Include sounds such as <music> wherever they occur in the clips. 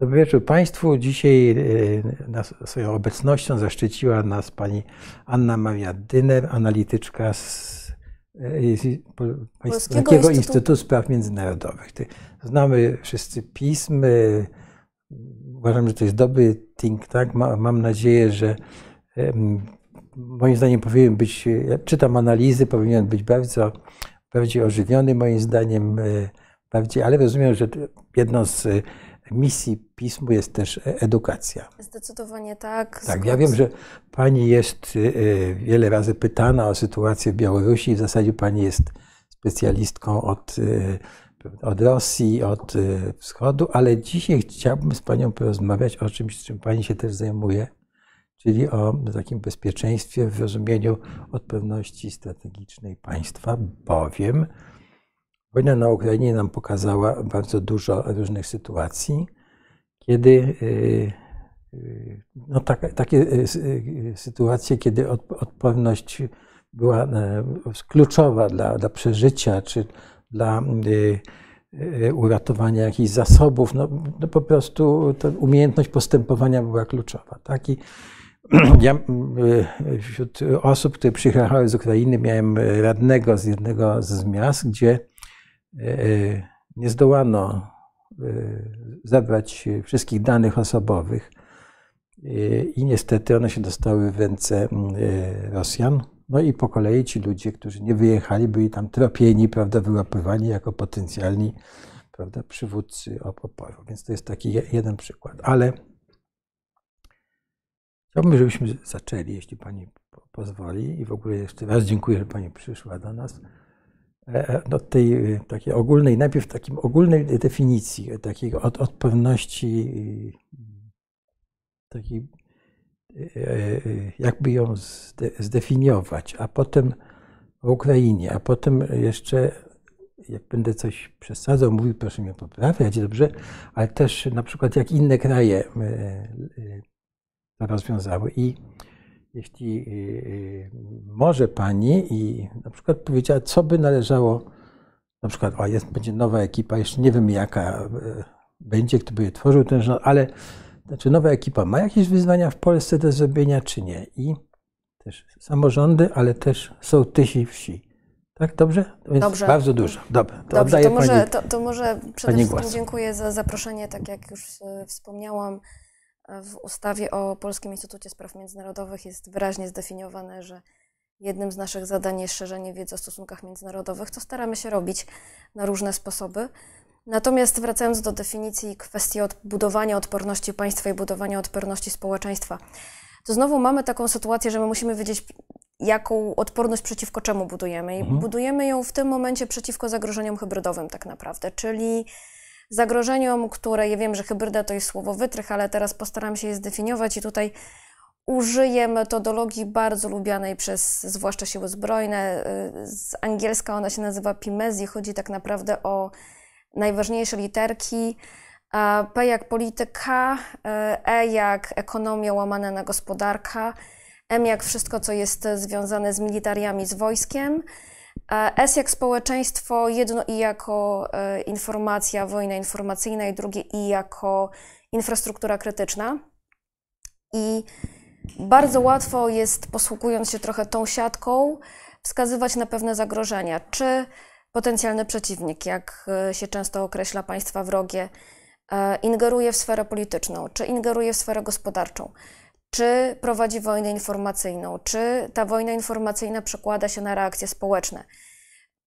Dobry wieczór Państwu. Dzisiaj e, nas, swoją obecnością zaszczyciła nas pani Anna Maria Dyner, analityczka z, e, Polskiego Instytutu... Instytutu Spraw Międzynarodowych. Znamy wszyscy pism. E, uważam, że to jest dobry think tank. Mam nadzieję, że moim zdaniem powinien być, ja czytam analizy, powinien być bardzo bardziej ożywiony, moim zdaniem bardziej, ale rozumiem, że jedną z misji pismu jest też e, edukacja. Zdecydowanie tak. Tak, ja wiem, że pani jest e, e, wiele razy pytana o sytuację w Białorusi. W zasadzie pani jest specjalistką od, od Rosji, od Wschodu, ale dzisiaj chciałbym z panią porozmawiać o czymś, czym pani się też zajmuje, czyli o takim bezpieczeństwie w rozumieniu odpowiedzialności strategicznej państwa, bowiem Wojna na Ukrainie nam pokazała bardzo dużo różnych sytuacji, kiedy y, y, no, tak, takie y, sytuacje, kiedy odporność była e, kluczowa dla, dla przeżycia czy dla uratowania jakichś zasobów. No, no po prostu ta umiejętność postępowania była kluczowa. Tak? I <clears throat> ja wśród osób, które przyjechały z Ukrainy, miałem radnego z jednego z miast, gdzie E, e, nie zdołano e, zabrać wszystkich danych osobowych i niestety one się dostały w ręce Rosjan. No i po kolei ci ludzie, którzy nie wyjechali, byli tam tropieni, prawda, wyłapywani jako potencjalni prawda, przywódcy oporu. Więc to jest taki jeden przykład. Ale chciałbym, żebyśmy zaczęli, jeśli pani pozwoli. I w ogóle jeszcze raz dziękuję, że pani przyszła do nas. E, e, no, tej e, takiej ogólnej, najpierw takim ogólnej definicji, takiej od, od pewności, takiej, jakby ją zdefiniować, a potem o Ukrainie, a potem jeszcze, jak będę coś przesadzał, mówił, proszę mnie poprawiać, dobrze, ale też na przykład jak inne kraje to rozwiązały. I jeśli y, y, może pani i na przykład powiedziała, co by należało, na przykład, o, jest, będzie nowa ekipa, jeszcze nie wiem jaka e, będzie, kto by je tworzył, ten rząd, no, ale znaczy nowa ekipa ma jakieś wyzwania w Polsce do zrobienia, czy nie? I też samorządy, ale też są sołtysi wsi. Tak, dobrze? To jest dobrze. bardzo dużo. Dobra, to dobrze, to może, pani, to, to może przede wszystkim głos. dziękuję za zaproszenie, tak jak już e, wspomniałam. W ustawie o Polskim Instytucie Spraw Międzynarodowych jest wyraźnie zdefiniowane, że jednym z naszych zadań jest szerzenie wiedzy o stosunkach międzynarodowych, co staramy się robić na różne sposoby. Natomiast wracając do definicji kwestii od budowania odporności państwa i budowania odporności społeczeństwa, to znowu mamy taką sytuację, że my musimy wiedzieć, jaką odporność przeciwko czemu budujemy. I mhm. budujemy ją w tym momencie przeciwko zagrożeniom hybrydowym, tak naprawdę, czyli zagrożeniom, które ja wiem, że hybryda to jest słowo wytrych, ale teraz postaram się je zdefiniować i tutaj użyję metodologii bardzo lubianej przez zwłaszcza siły zbrojne. Y, z angielska ona się nazywa PIMESI, chodzi tak naprawdę o najważniejsze literki. P jak polityka, y, E jak ekonomia łamana na gospodarka, M jak wszystko, co jest związane z militariami, z wojskiem. E, S jak społeczeństwo, jedno i jako e, informacja, wojna informacyjna i drugie i jako infrastruktura krytyczna. I bardzo łatwo jest, posługując się trochę tą siatką, wskazywać na pewne zagrożenia, czy potencjalny przeciwnik, jak e, się często określa państwa wrogie, ingeruje w sferę polityczną, czy ingeruje w sferę gospodarczą czy prowadzi wojnę informacyjną, czy ta wojna informacyjna przekłada się na reakcje społeczne,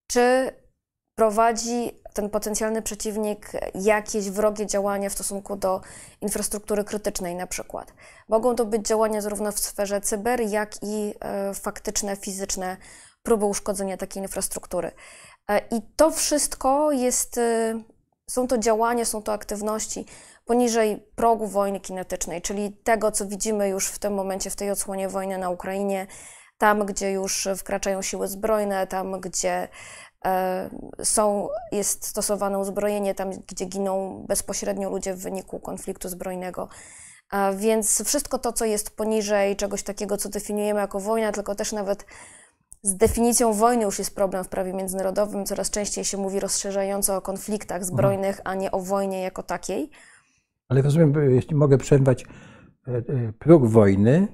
czy prowadzi ten potencjalny przeciwnik jakieś wrogie działania w stosunku do infrastruktury krytycznej na przykład. Mogą to być działania zarówno w sferze cyber, jak i e, faktyczne, fizyczne próby uszkodzenia takiej infrastruktury. E, I to wszystko jest, e, są to działania, są to aktywności, poniżej progu wojny kinetycznej, czyli tego, co widzimy już w tym momencie, w tej odsłonie wojny na Ukrainie, tam, gdzie już wkraczają siły zbrojne, tam, gdzie e, są, jest stosowane uzbrojenie, tam, gdzie giną bezpośrednio ludzie w wyniku konfliktu zbrojnego. Więc wszystko to, co jest poniżej czegoś takiego, co definiujemy jako wojna, tylko też nawet z definicją wojny już jest problem w prawie międzynarodowym. Coraz częściej się mówi rozszerzająco o konfliktach mhm. zbrojnych, a nie o wojnie jako takiej. Ale rozumiem, jeśli mogę przerwać, e, e, próg wojny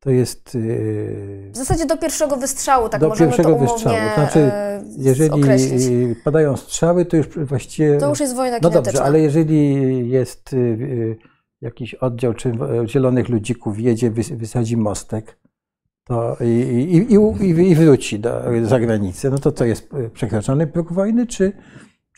to jest. E, w zasadzie do pierwszego wystrzału, tak do możemy pierwszego to wystrzału. znaczy, jeżeli określić. padają strzały, to już właściwie. To już jest wojna No dobrze, ale jeżeli jest jakiś oddział czy zielonych ludzików jedzie, wysadzi mostek to i, i, i, i wróci do zagranicy, no to to jest przekroczony próg wojny, czy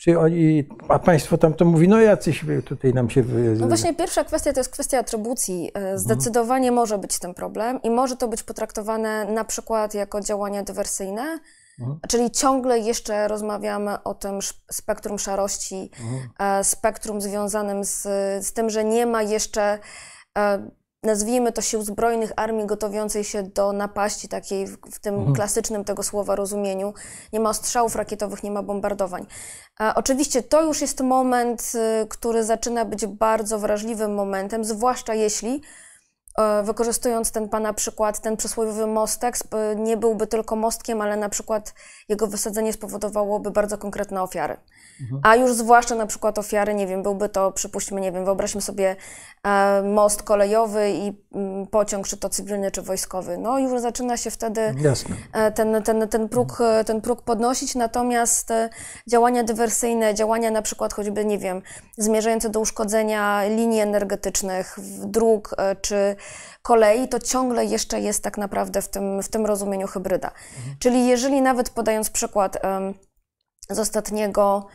czy oni, a państwo tam to mówi, no jacyś tutaj nam się... No właśnie pierwsza kwestia to jest kwestia atrybucji. E, mhm. Zdecydowanie mhm. może być ten problem i może to być potraktowane na przykład jako działania dywersyjne, Mhm. Czyli ciągle jeszcze rozmawiamy o tym spektrum szarości, mhm. E, spektrum związanym z, z, tym, że nie ma jeszcze e, nazwijmy to sił zbrojnych armii gotowiącej się do napaści, takiej w, tym mhm. klasycznym tego słowa rozumieniu. Nie ma ostrzałów rakietowych, nie ma bombardowań. A oczywiście to już jest moment, y, który zaczyna być bardzo wrażliwym momentem, zwłaszcza jeśli E, wykorzystując ten Pana przykład, ten przysłowiowy mostek nie byłby tylko mostkiem, ale na przykład jego wysadzenie spowodowałoby bardzo konkretne ofiary. Mhm. A już zwłaszcza na przykład ofiary, nie wiem, byłby to, przypuśćmy, nie wiem, wyobraźmy sobie e, most kolejowy i mm, pociąg, czy to cywilny, czy wojskowy. No już zaczyna się wtedy e, ten, ten, ten, próg, ten próg podnosić, natomiast działania dywersyjne, działania na przykład choćby, nie wiem, zmierzające do uszkodzenia linii energetycznych, dróg, czy kolei, to ciągle jeszcze jest tak naprawdę w tym, w tym rozumieniu hybryda. Mhm. Czyli jeżeli nawet podając przykład um, z ostatniego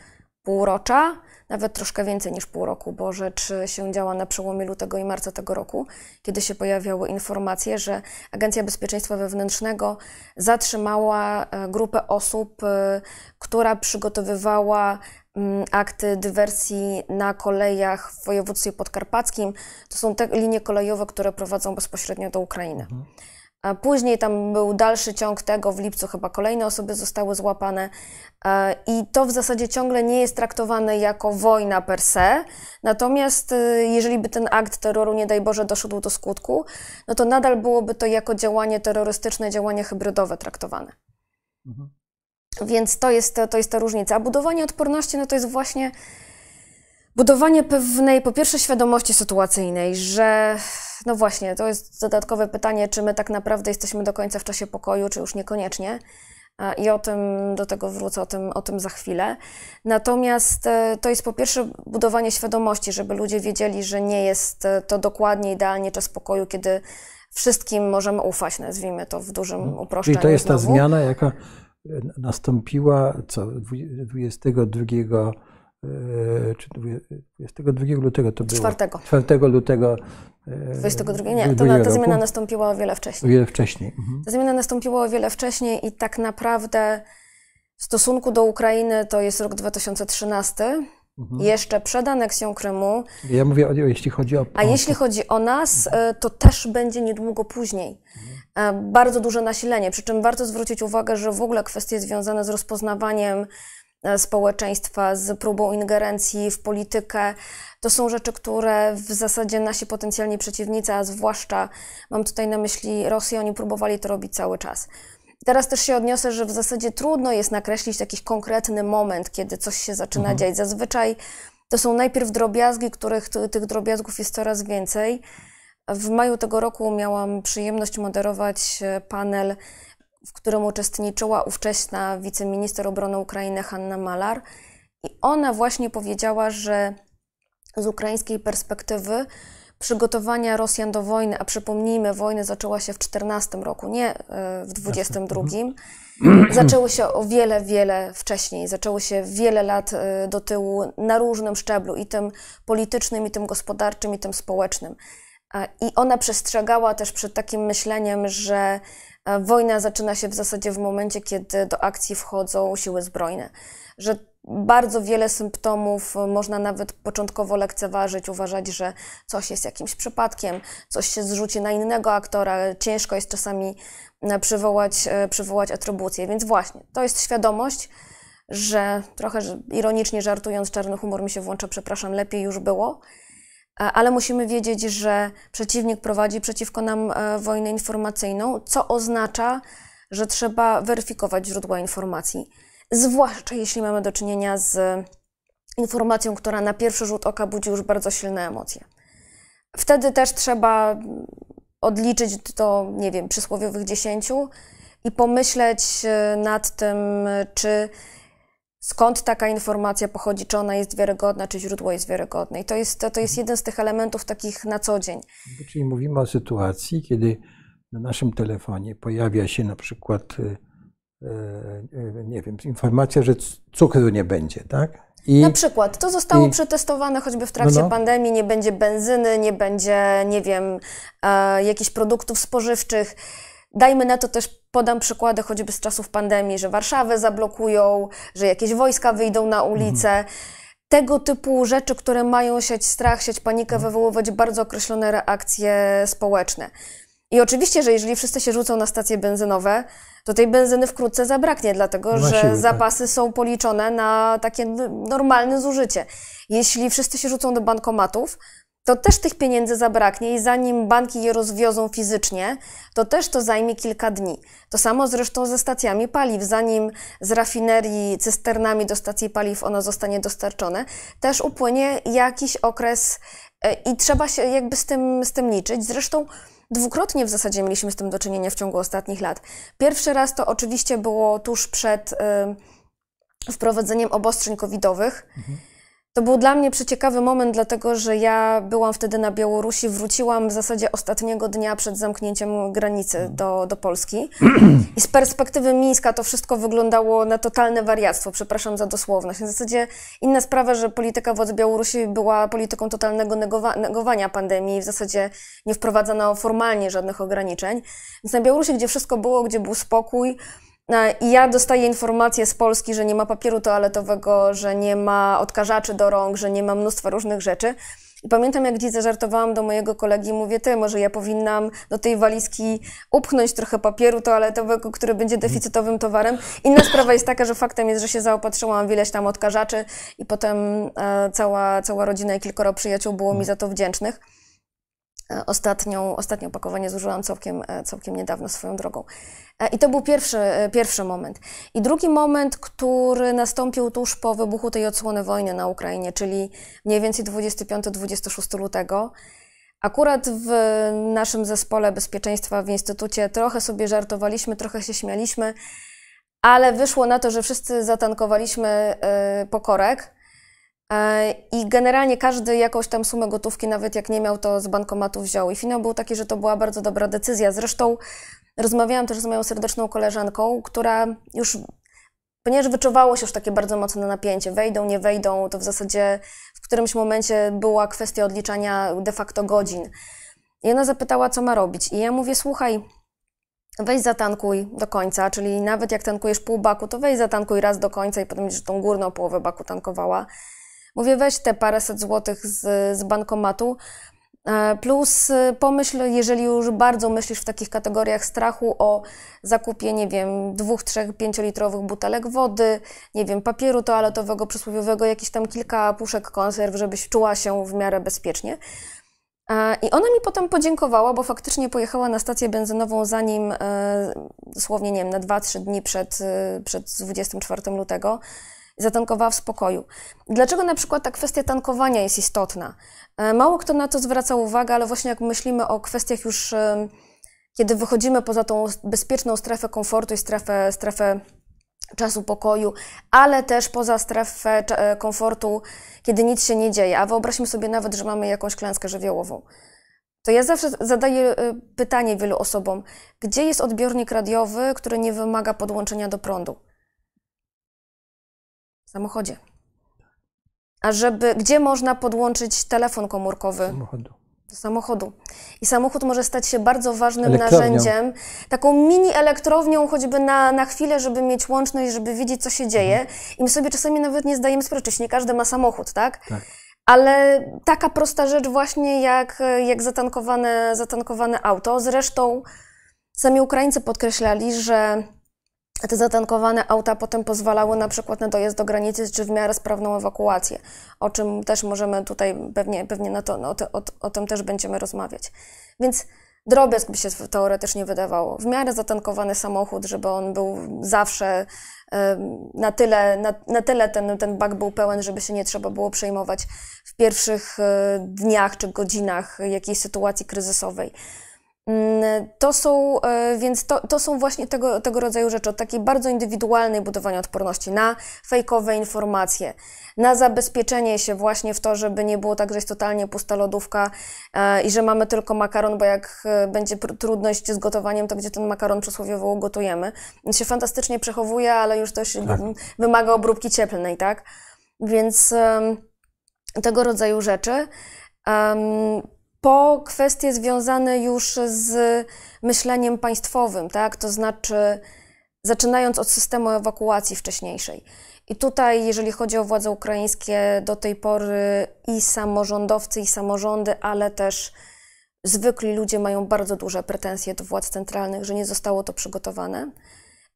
półrocza, nawet troszkę więcej niż pół roku, bo rzecz się działa na przełomie lutego i marca tego roku, kiedy się pojawiały informacje, że Agencja Bezpieczeństwa Wewnętrznego zatrzymała e, grupę osób, e, która przygotowywała Mm, akty dywersji na kolejach w województwie podkarpackim. To są te linie kolejowe, które prowadzą bezpośrednio do Ukrainy. Mhm. A później tam był dalszy ciąg tego, w lipcu chyba kolejne osoby zostały złapane. E, I to w zasadzie ciągle nie jest traktowane jako wojna per se. Natomiast y, jeżeli by ten akt terroru, nie daj Boże, doszedł do skutku, no to nadal byłoby to jako działanie terrorystyczne, działanie hybrydowe traktowane. Mhm. Więc to jest, to jest ta różnica. A budowanie odporności no to jest właśnie budowanie pewnej, po pierwsze, świadomości sytuacyjnej, że no właśnie, to jest dodatkowe pytanie, czy my tak naprawdę jesteśmy do końca w czasie pokoju, czy już niekoniecznie. I o tym do tego wrócę, o tym, o tym za chwilę. Natomiast e, to jest po pierwsze budowanie świadomości, żeby ludzie wiedzieli, że nie jest e, to dokładnie idealnie czas pokoju, kiedy wszystkim możemy ufać, nazwijmy to w dużym mhm. uproszczeniu. I to jest znowu. ta zmiana, jaka nastąpiła co, 22 e, czy 22 lutego to było? 4. 4 lutego. 22, e, nie, to, ta zmiana nastąpiła o wiele wcześniej. wiele wcześniej. Mhm. Ta zmiana nastąpiła o wiele wcześniej i tak naprawdę w stosunku do Ukrainy to jest rok 2013 Mhm. Jeszcze przed aneksją Krymu. Ja mówię, o, jeśli chodzi o. A jeśli chodzi o nas, e, to też będzie niedługo później. Mhm. Bardzo duże nasilenie. Przy czym warto zwrócić uwagę, że w ogóle kwestie związane z rozpoznawaniem e, społeczeństwa, z próbą ingerencji w politykę. To są rzeczy, które w zasadzie nasi potencjalni przeciwnicy, a zwłaszcza mam tutaj na myśli Rosję, oni próbowali to robić cały czas. Teraz też się odniosę, że w zasadzie trudno jest nakreślić taki konkretny moment, kiedy coś się zaczyna mhm. dziać. Zazwyczaj to są najpierw drobiazgi, których tych drobiazgów jest coraz więcej. W maju tego roku miałam przyjemność moderować e, panel, w którym uczestniczyła ówczesna wiceminister obrony Ukrainy Hanna Malar. I ona właśnie powiedziała, że z ukraińskiej perspektywy przygotowania Rosjan do wojny, a przypomnijmy, wojna zaczęła się w 14 roku, nie e, w 22. Mhm. <clears throat> Zaczęły się o wiele, wiele wcześniej, zaczęły się wiele lat e, do tyłu na różnym szczeblu, i tym politycznym, i tym gospodarczym, i tym społecznym. E, I ona przestrzegała też przed takim myśleniem, że wojna zaczyna się w zasadzie w momencie, kiedy do akcji wchodzą siły zbrojne. Że bardzo wiele symptomów y, można nawet początkowo lekceważyć, uważać, że coś jest jakimś przypadkiem, coś się zrzuci na innego aktora, ciężko jest czasami y, przywołać, y, przywołać atrybucję. Więc właśnie, to jest świadomość, że trochę ironicznie żartując, czarny humor mi się włącza, przepraszam, lepiej już było, ale musimy wiedzieć, że przeciwnik prowadzi przeciwko nam wojnę informacyjną, co oznacza, że trzeba weryfikować źródła informacji zwłaszcza jeśli mamy do czynienia z informacją, która na pierwszy rzut oka budzi już bardzo silne emocje. Wtedy też trzeba odliczyć do, nie wiem, przysłowiowych dziesięciu i pomyśleć e, nad tym, czy skąd taka informacja pochodzi, czy ona jest wiarygodna, czy źródło jest wiarygodne. I to jest, to, to jest jeden z tych elementów takich na co dzień. Czyli mówimy o sytuacji, kiedy na naszym telefonie pojawia się na przykład e, E, e, nie wiem, informacja, że cukru nie będzie, tak? I, na przykład, to zostało i, przetestowane choćby w trakcie no, no. pandemii, nie będzie benzyny, nie będzie, nie wiem, e, jakichś produktów spożywczych. Dajmy na to też, podam przykłady choćby z czasów pandemii, że Warszawę zablokują, że jakieś wojska wyjdą na mhm. ulicę. Mhm. Tego typu rzeczy, które mają sieć strach, sieć panikę, no. wywoływać bardzo określone reakcje społeczne. I oczywiście, że jeżeli wszyscy się rzucą na stacje benzynowe, to tej benzyny wkrótce zabraknie, dlatego no że tak. zapasy tak. są policzone na takie normalne zużycie. Jeśli wszyscy się rzucą do bankomatów, to też tych pieniędzy zabraknie i zanim banki je rozwiozą fizycznie, to też to zajmie kilka dni. To samo zresztą ze stacjami paliw. Zanim z rafinerii cysternami do stacji paliw ono zostanie dostarczone, też upłynie jakiś okres e, i trzeba się jakby z tym, z tym liczyć. Zresztą Dwukrotnie w zasadzie mieliśmy z tym do czynienia w ciągu ostatnich lat. Pierwszy raz to oczywiście było tuż przed y, wprowadzeniem obostrzeń covidowych. Mhm to był dla mnie przeciekawy moment, dlatego że ja byłam wtedy na Białorusi, wróciłam w zasadzie ostatniego dnia przed zamknięciem granicy mhm. do, do Polski. <clears throat> I z perspektywy Mińska to wszystko wyglądało na totalne wariactwo, przepraszam za dosłowność. W zasadzie inna sprawa, że polityka władz Białorusi była polityką totalnego negowa negowania pandemii, w zasadzie nie wprowadzano formalnie żadnych ograniczeń. Więc na Białorusi, gdzie wszystko było, gdzie był spokój, E, I ja dostaję informacje z Polski, że nie ma papieru toaletowego, że nie ma odkażaczy do rąk, że nie ma mnóstwa różnych rzeczy. I pamiętam, jak gdzieś zażartowałam do mojego kolegi, i mówię, ty, może ja powinnam do tej walizki upchnąć trochę papieru toaletowego, który będzie mhm. deficytowym towarem. Inna sprawa jest taka, że faktem jest, że się zaopatrzyłam w ileś tam odkażaczy i potem e, cała, cała rodzina i kilkoro przyjaciół było mi mhm. za to wdzięcznych. E, ostatnią, ostatnie opakowanie zużyłam całkiem, e, całkiem niedawno swoją drogą. E, I to był pierwszy, pierwszy moment. I drugi moment, który nastąpił tuż po wybuchu tej odsłony wojny na Ukrainie, czyli mniej więcej 25-26 lutego. Akurat w naszym zespole bezpieczeństwa w Instytucie trochę sobie żartowaliśmy, trochę się śmialiśmy, ale wyszło na to, że wszyscy zatankowaliśmy pokorek E, I generalnie każdy jakąś tam sumę gotówki, nawet jak nie miał, to z bankomatu wziął. I finał był taki, że to była bardzo dobra decyzja. Zresztą rozmawiałam też z moją serdeczną koleżanką, która już, ponieważ wyczuwało się już takie bardzo mocne napięcie, wejdą, nie wejdą, to w zasadzie w którymś momencie była kwestia odliczania de facto godzin. I ona zapytała, co ma robić. I ja mówię, słuchaj, weź zatankuj do końca, czyli nawet jak tankujesz pół baku, to weź zatankuj raz do końca i potem że tą górną połowę baku tankowała. Mówię, weź te paręset złotych z, z bankomatu. E, plus e, pomyśl, jeżeli już bardzo myślisz w takich kategoriach strachu o zakupie, nie wiem, dwóch, trzech, pięciolitrowych butelek wody, nie wiem, papieru toaletowego, przysłowiowego, jakieś tam kilka puszek konserw, żebyś czuła się w miarę bezpiecznie. E, I ona mi potem podziękowała, bo faktycznie pojechała na stację benzynową zanim, dosłownie, nie wiem, na 2-3 dni przed, przed 24 lutego zatankowała w spokoju. Dlaczego na przykład ta kwestia tankowania jest istotna? E, mało kto na to zwraca uwagę, ale właśnie jak myślimy o kwestiach już, e, kiedy wychodzimy poza tą bezpieczną strefę komfortu i strefę, strefę czasu pokoju, ale też poza strefę e, komfortu, kiedy nic się nie dzieje, a wyobraźmy sobie nawet, że mamy jakąś klęskę żywiołową. To ja zawsze zadaję pytanie wielu osobom, gdzie jest odbiornik radiowy, który nie wymaga podłączenia do prądu? W samochodzie. A żeby, gdzie można podłączyć telefon komórkowy? Samochodu. Do samochodu. I samochód może stać się bardzo ważnym narzędziem, taką mini elektrownią, choćby na, na chwilę, żeby mieć łączność, żeby widzieć, co się mhm. dzieje. Mhm. I my sobie czasami nawet nie zdajemy sprawy, czyż nie każdy ma samochód, tak? tak. Ale taka prosta rzecz właśnie jak, jak zatankowane, zatankowane auto. Zresztą sami Ukraińcy podkreślali, że te zatankowane auta potem pozwalały na przykład na dojazd do granicy czy w miarę sprawną ewakuację, o czym też możemy tutaj pewnie, pewnie na to, no, o, o, o tym też będziemy rozmawiać. Więc drobiazg by się teoretycznie wydawało. W miarę zatankowany samochód, żeby on był zawsze na tyle, na, na tyle ten, ten bak był pełen, żeby się nie trzeba było przejmować w pierwszych e, dniach czy godzinach jakiejś sytuacji kryzysowej. Mm, to są, e, więc to, to są właśnie tego, tego rodzaju rzeczy, od takiej bardzo indywidualnej budowania odporności na fejkowe informacje, na zabezpieczenie się właśnie w to, żeby nie było tak, że jest totalnie pusta lodówka e, i że mamy tylko makaron, bo jak e, będzie trudność z gotowaniem, to gdzie ten makaron przysłowiowo gotujemy. On się fantastycznie przechowuje, ale już to się tak. wymaga obróbki cieplnej, tak? Więc um, tego rodzaju rzeczy. Um, po kwestie związane już z myśleniem państwowym, tak? To znaczy, zaczynając od systemu ewakuacji wcześniejszej. I tutaj, jeżeli chodzi o władze ukraińskie, do tej pory i samorządowcy, i samorządy, ale też zwykli ludzie mają bardzo duże pretensje do władz centralnych, że nie zostało to przygotowane.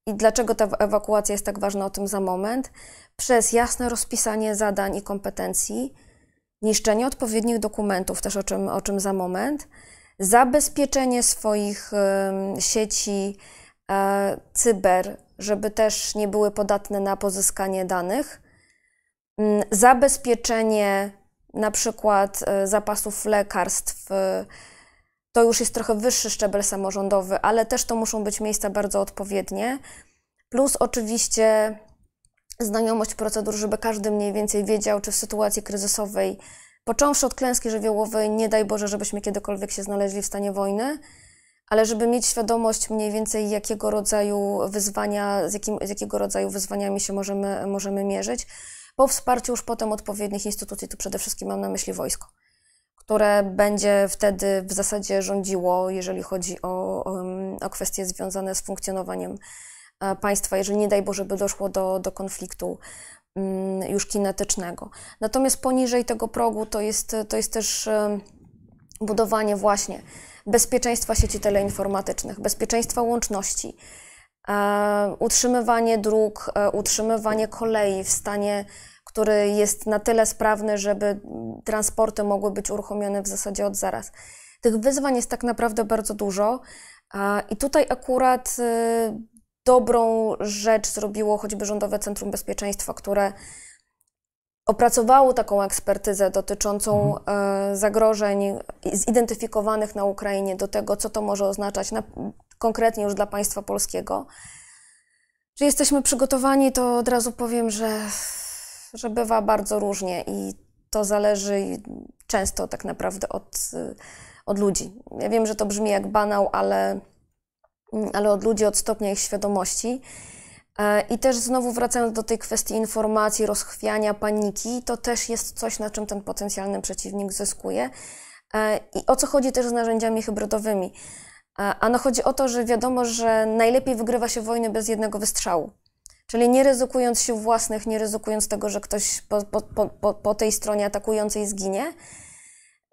I dlaczego ta ewakuacja jest tak ważna, o tym za moment. Przez jasne rozpisanie zadań i kompetencji, niszczenie odpowiednich dokumentów, też o czym, o czym za moment, zabezpieczenie swoich sieci e, cyber, żeby też nie były podatne na pozyskanie danych, mm, zabezpieczenie na przykład e, zapasów lekarstw. E, to już jest trochę wyższy szczebel samorządowy, ale też to muszą być miejsca bardzo odpowiednie. Plus oczywiście znajomość procedur, żeby każdy mniej więcej wiedział, czy w sytuacji kryzysowej, począwszy od klęski żywiołowej, nie daj Boże, żebyśmy kiedykolwiek się znaleźli w stanie wojny, ale żeby mieć świadomość mniej więcej, jakiego rodzaju wyzwania, z, jakim, z jakiego rodzaju wyzwaniami się możemy, możemy mierzyć, po wsparciu już potem odpowiednich instytucji, tu przede wszystkim mam na myśli wojsko, które będzie wtedy w zasadzie rządziło, jeżeli chodzi o, o, o kwestie związane z funkcjonowaniem E, państwa, jeżeli nie daj Boże, by doszło do, do konfliktu mm, już kinetycznego. Natomiast poniżej tego progu to jest, to jest też e, budowanie właśnie bezpieczeństwa sieci teleinformatycznych, bezpieczeństwa łączności, e, utrzymywanie dróg, utrzymywanie kolei w stanie, który jest na tyle sprawny, żeby transporty mogły być uruchomione w zasadzie od zaraz. Tych wyzwań jest tak naprawdę bardzo dużo. I tutaj akurat y, dobrą rzecz zrobiło choćby Rządowe Centrum Bezpieczeństwa, które opracowało taką ekspertyzę dotyczącą mhm. e, zagrożeń zidentyfikowanych na Ukrainie do tego, co to może oznaczać na, konkretnie już dla państwa polskiego. Czy jesteśmy przygotowani, to od razu powiem, że, że bywa bardzo różnie i to zależy często tak naprawdę od, e, od ludzi. Ja wiem, że to brzmi jak banał, ale Mm, ale od ludzi, od stopnia ich świadomości. E, I też znowu wracając do tej kwestii informacji, rozchwiania, paniki, to też jest coś, na czym ten potencjalny przeciwnik zyskuje. E, I o co chodzi też z narzędziami hybrydowymi? E, ano chodzi o to, że wiadomo, że najlepiej wygrywa się wojny bez jednego wystrzału. Czyli nie ryzykując się własnych, nie ryzykując tego, że ktoś po, po, po, po tej stronie atakującej zginie.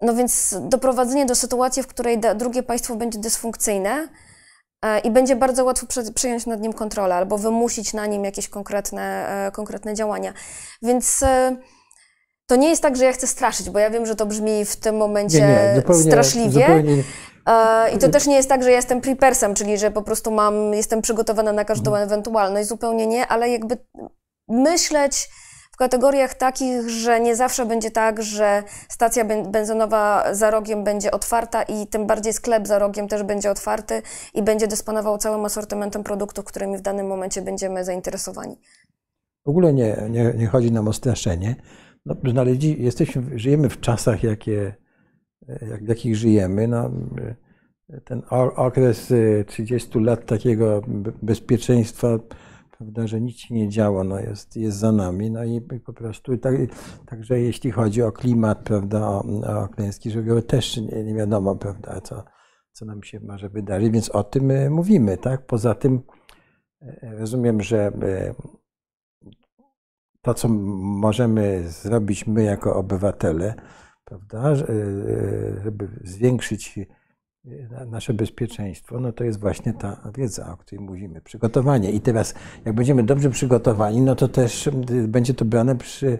No więc doprowadzenie do sytuacji, w której drugie państwo będzie dysfunkcyjne, E, i będzie bardzo łatwo przejąć nad nim kontrolę albo wymusić na nim jakieś konkretne, e, konkretne działania. Więc e, to nie jest tak, że ja chcę straszyć, bo ja wiem, że to brzmi w tym momencie nie, nie, straszliwie. Zupełnie. I to też nie jest tak, że ja jestem prepersem, czyli że po prostu mam, jestem przygotowana na każdą mhm. ewentualność, zupełnie nie, ale jakby myśleć kategoriach takich, że nie zawsze będzie tak, że stacja benzynowa za rogiem będzie otwarta i tym bardziej sklep za rogiem też będzie otwarty i będzie dysponował całym asortymentem produktów, którymi w danym momencie będziemy zainteresowani. W ogóle nie, nie, nie chodzi nam o straszenie. No, znaleźli, jesteśmy, żyjemy w czasach, jakie, e, jak, w jakich żyjemy. No, e, ten okres 30 e, lat takiego bezpieczeństwa prawda, że nic się nie działo, no jest, jest za nami. No i po prostu tak, także jeśli chodzi o klimat, prawda, o, o klęski żywiołowe, też nie, nie, wiadomo, prawda, co, co nam się może wydarzyć, więc o tym e, mówimy, tak? Poza tym e, rozumiem, że e, to, co możemy zrobić my jako obywatele, prawda, żeby zwiększyć nasze bezpieczeństwo, no to jest właśnie ta wiedza, o której mówimy, przygotowanie. I teraz, jak będziemy dobrze przygotowani, no to też będzie to brane przy,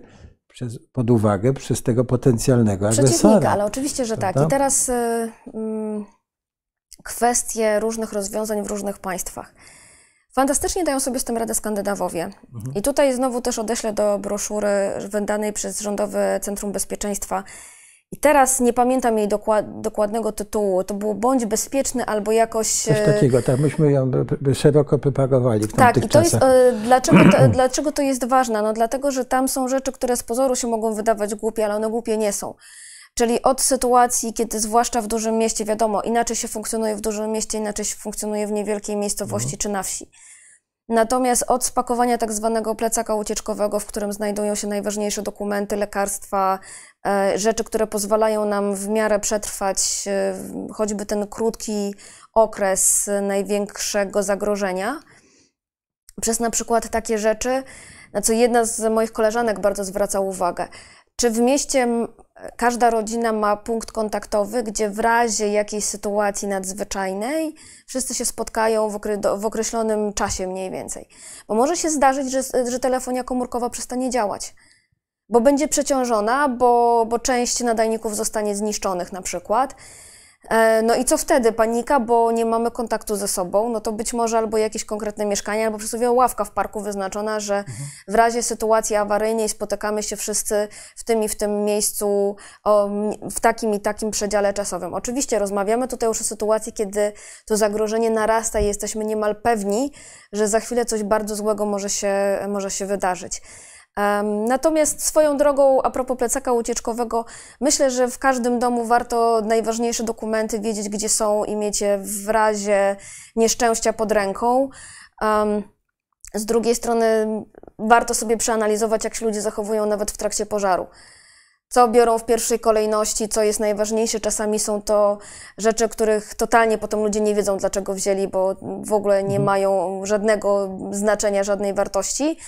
przez, pod uwagę przez tego potencjalnego Przeciwnika, agresora. ale oczywiście, że tak. I teraz y, mm, kwestie różnych rozwiązań w różnych państwach. Fantastycznie dają sobie z tym radę Skandynawowie. Mhm. I tutaj znowu też odeślę do broszury wydanej przez Rządowe Centrum Bezpieczeństwa i teraz nie pamiętam jej dokład, dokładnego tytułu. To było bądź bezpieczny albo jakoś. Coś e, takiego, tak, myśmy ją szeroko propagowali w Tak, i to e, czasach. jest. Dlaczego to, e, <clears throat> dlaczego to jest ważne? No dlatego, że tam są rzeczy, które z pozoru się mogą wydawać głupie, ale one głupie nie są. Czyli od sytuacji, kiedy zwłaszcza w dużym mieście, wiadomo, inaczej się funkcjonuje w dużym mieście, inaczej się funkcjonuje w niewielkiej no. miejscowości czy na wsi. Natomiast od spakowania tak zwanego plecaka ucieczkowego, w którym znajdują się najważniejsze dokumenty, lekarstwa, e, rzeczy, które pozwalają nam w miarę przetrwać e, choćby ten krótki okres największego zagrożenia, przez na przykład takie rzeczy, na co jedna z moich koleżanek bardzo zwraca uwagę. Czy w mieście każda rodzina ma punkt kontaktowy, gdzie w razie jakiejś sytuacji nadzwyczajnej wszyscy się spotkają w, w określonym czasie mniej więcej. Bo może się zdarzyć, że, że telefonia komórkowa przestanie działać, bo będzie przeciążona, bo, bo część nadajników zostanie zniszczonych na przykład E, no i co wtedy? Panika, bo nie mamy kontaktu ze sobą, no to być może albo jakieś konkretne mieszkanie, albo przysłowiowa ławka w parku wyznaczona, że w razie sytuacji awaryjnej spotykamy się wszyscy w tym i w tym miejscu, w takim i takim przedziale czasowym. Oczywiście rozmawiamy tutaj już o sytuacji, kiedy to zagrożenie narasta i jesteśmy niemal pewni, że za chwilę coś bardzo złego może się, może się wydarzyć. Natomiast swoją drogą, a propos plecaka ucieczkowego, myślę, że w każdym domu warto najważniejsze dokumenty wiedzieć, gdzie są i mieć je w razie nieszczęścia pod ręką. Z drugiej strony, warto sobie przeanalizować, jak się ludzie zachowują nawet w trakcie pożaru co biorą w pierwszej kolejności, co jest najważniejsze. Czasami są to rzeczy, których totalnie potem ludzie nie wiedzą, dlaczego wzięli, bo w ogóle nie mhm. mają żadnego znaczenia, żadnej wartości.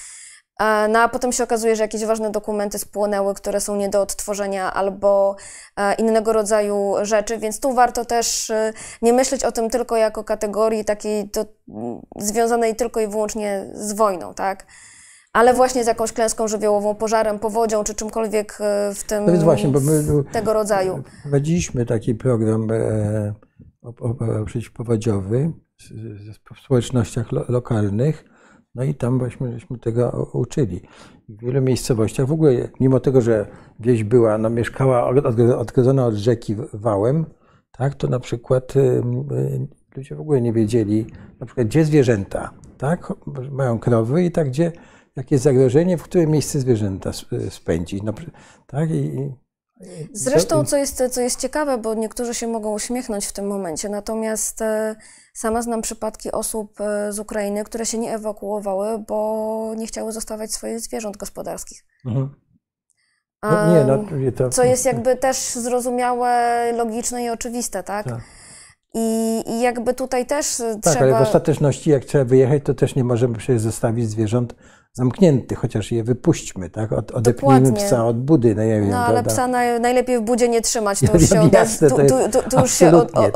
E, no a potem się okazuje, że jakieś ważne dokumenty spłonęły, które są nie do odtworzenia albo e, innego rodzaju rzeczy, więc tu warto też e, nie myśleć o tym tylko jako kategorii takiej do, mm, związanej tylko i wyłącznie z wojną, tak? ale właśnie z jakąś klęską żywiołową, pożarem, powodzią czy czymkolwiek w tym no właśnie, bo my tego rodzaju. Prowadziliśmy taki program przeciwpowodziowy w społecznościach lokalnych no i tam właśnie żeśmy tego uczyli. W wielu miejscowościach, w ogóle mimo tego, że wieś była, no mieszkała odgrodzona od rzeki wałem, tak, to na przykład y, ludzie w ogóle nie wiedzieli, na przykład gdzie zwierzęta, tak, mają krowy i tak, gdzie, jakie jest zagrożenie, w które miejsce zwierzęta spędzić, no, tak, i Zresztą, co jest, co jest ciekawe, bo niektórzy się mogą uśmiechnąć w tym momencie, natomiast e, sama znam przypadki osób e, z Ukrainy, które się nie ewakuowały, bo nie chciały zostawiać swoich zwierząt gospodarskich. Mhm. No, nie, no, to... Co jest jakby też zrozumiałe, logiczne i oczywiste, tak? tak. I, I, jakby tutaj też tak, trzeba... Tak, ale w ostateczności jak trzeba wyjechać, to też nie możemy przecież zostawić zwierząt zamknięty, chociaż je wypuśćmy, tak? Od, odepnijmy Dokładnie. psa od budy. No, ja wiem, no ale psa naj, najlepiej w budzie nie trzymać, to już się, odez, tu, tu, tu, tu się i tak.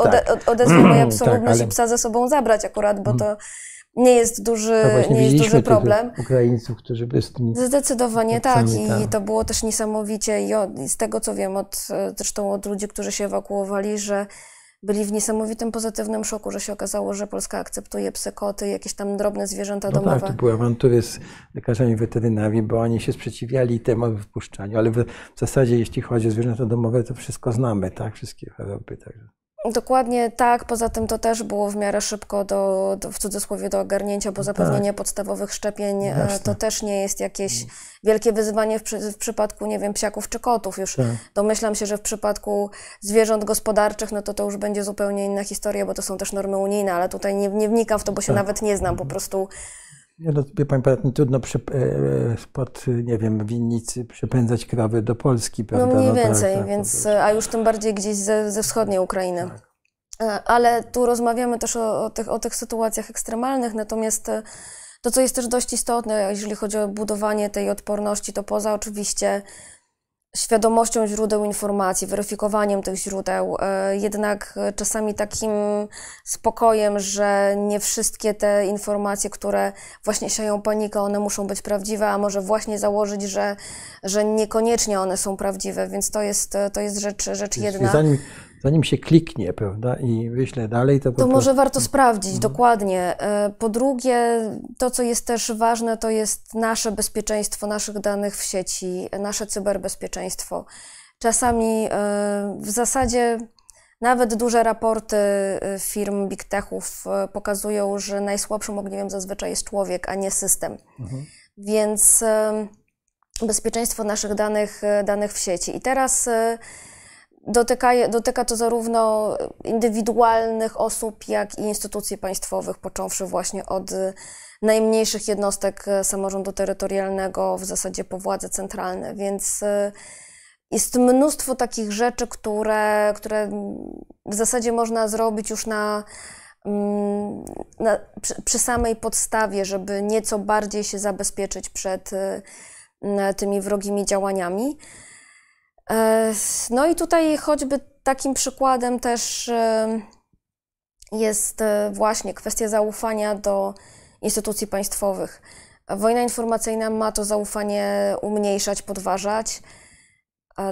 <clears throat> tak, psa ze sobą zabrać akurat, bo to nie jest duży, no nie jest duży problem. Ukraińców, którzy by z tymi Zdecydowanie tak i tam. to było też niesamowicie i, od, i z tego co wiem od, e, zresztą od ludzi, którzy się ewakuowali, że byli w niesamowitym pozytywnym szoku, że się okazało, że Polska akceptuje psy, koty, jakieś tam drobne zwierzęta no domowe. No tak, to były awantury z lekarzami weterynarii, bo oni się sprzeciwiali temu wypuszczaniu, ale w, w zasadzie jeśli chodzi o zwierzęta domowe, to wszystko znamy, tak, wszystkie choroby. Także. Dokładnie tak. Poza tym to też było w miarę szybko do, do w cudzysłowie do ogarnięcia, bo no zapewnienie tak. podstawowych szczepień e, Jasne. to też nie jest jakieś mm. wielkie wyzwanie w, w przypadku, nie wiem, psiaków czy kotów. Już tak. domyślam się, że w przypadku zwierząt gospodarczych, no to to już będzie zupełnie inna historia, bo to są też normy unijne, ale tutaj nie, nie wnikam w to, bo się tak. nawet nie znam. Po prostu nie, no, wie pan, nie trudno przy, e, e, spod, nie wiem, winnicy przepędzać krowy do Polski, no, prawda? No mniej więcej, no, tak, tak więc, a już tym bardziej gdzieś ze, ze wschodniej Ukrainy. Tak. E, ale tu rozmawiamy też o, o, tych, o tych sytuacjach ekstremalnych, natomiast to, co jest też dość istotne, jeżeli chodzi o budowanie tej odporności, to poza oczywiście świadomością źródeł informacji, weryfikowaniem tych źródeł, e, jednak e, czasami takim spokojem, że nie wszystkie te informacje, które właśnie sieją panikę, one muszą być prawdziwe, a może właśnie założyć, że, że niekoniecznie one są prawdziwe, więc to jest, e, to jest rzecz, rzecz jedna. Zanim zanim się kliknie, prawda, i wyślę dalej, to... To prostu... może warto mm. sprawdzić, mhm. dokładnie. E, po drugie, to, co jest też ważne, to jest nasze bezpieczeństwo naszych danych w sieci, nasze cyberbezpieczeństwo. Czasami e, w zasadzie nawet duże raporty e, firm big techów pokazują, że najsłabszym ogniwem zazwyczaj jest człowiek, a nie system. Mhm. Więc bezpieczeństwo naszych danych, danych w sieci. I teraz dotyka, dotyka to zarówno indywidualnych osób, jak i instytucji państwowych, począwszy właśnie od y, najmniejszych jednostek y, samorządu terytorialnego, w zasadzie po władze centralne, więc y, jest mnóstwo takich rzeczy, które, które w zasadzie można zrobić już na, mm, na przy, przy, samej podstawie, żeby nieco bardziej się zabezpieczyć przed tymi wrogimi działaniami. E, no i tutaj choćby takim przykładem też e, jest e, właśnie kwestia zaufania do instytucji państwowych. Wojna informacyjna ma to zaufanie umniejszać, podważać.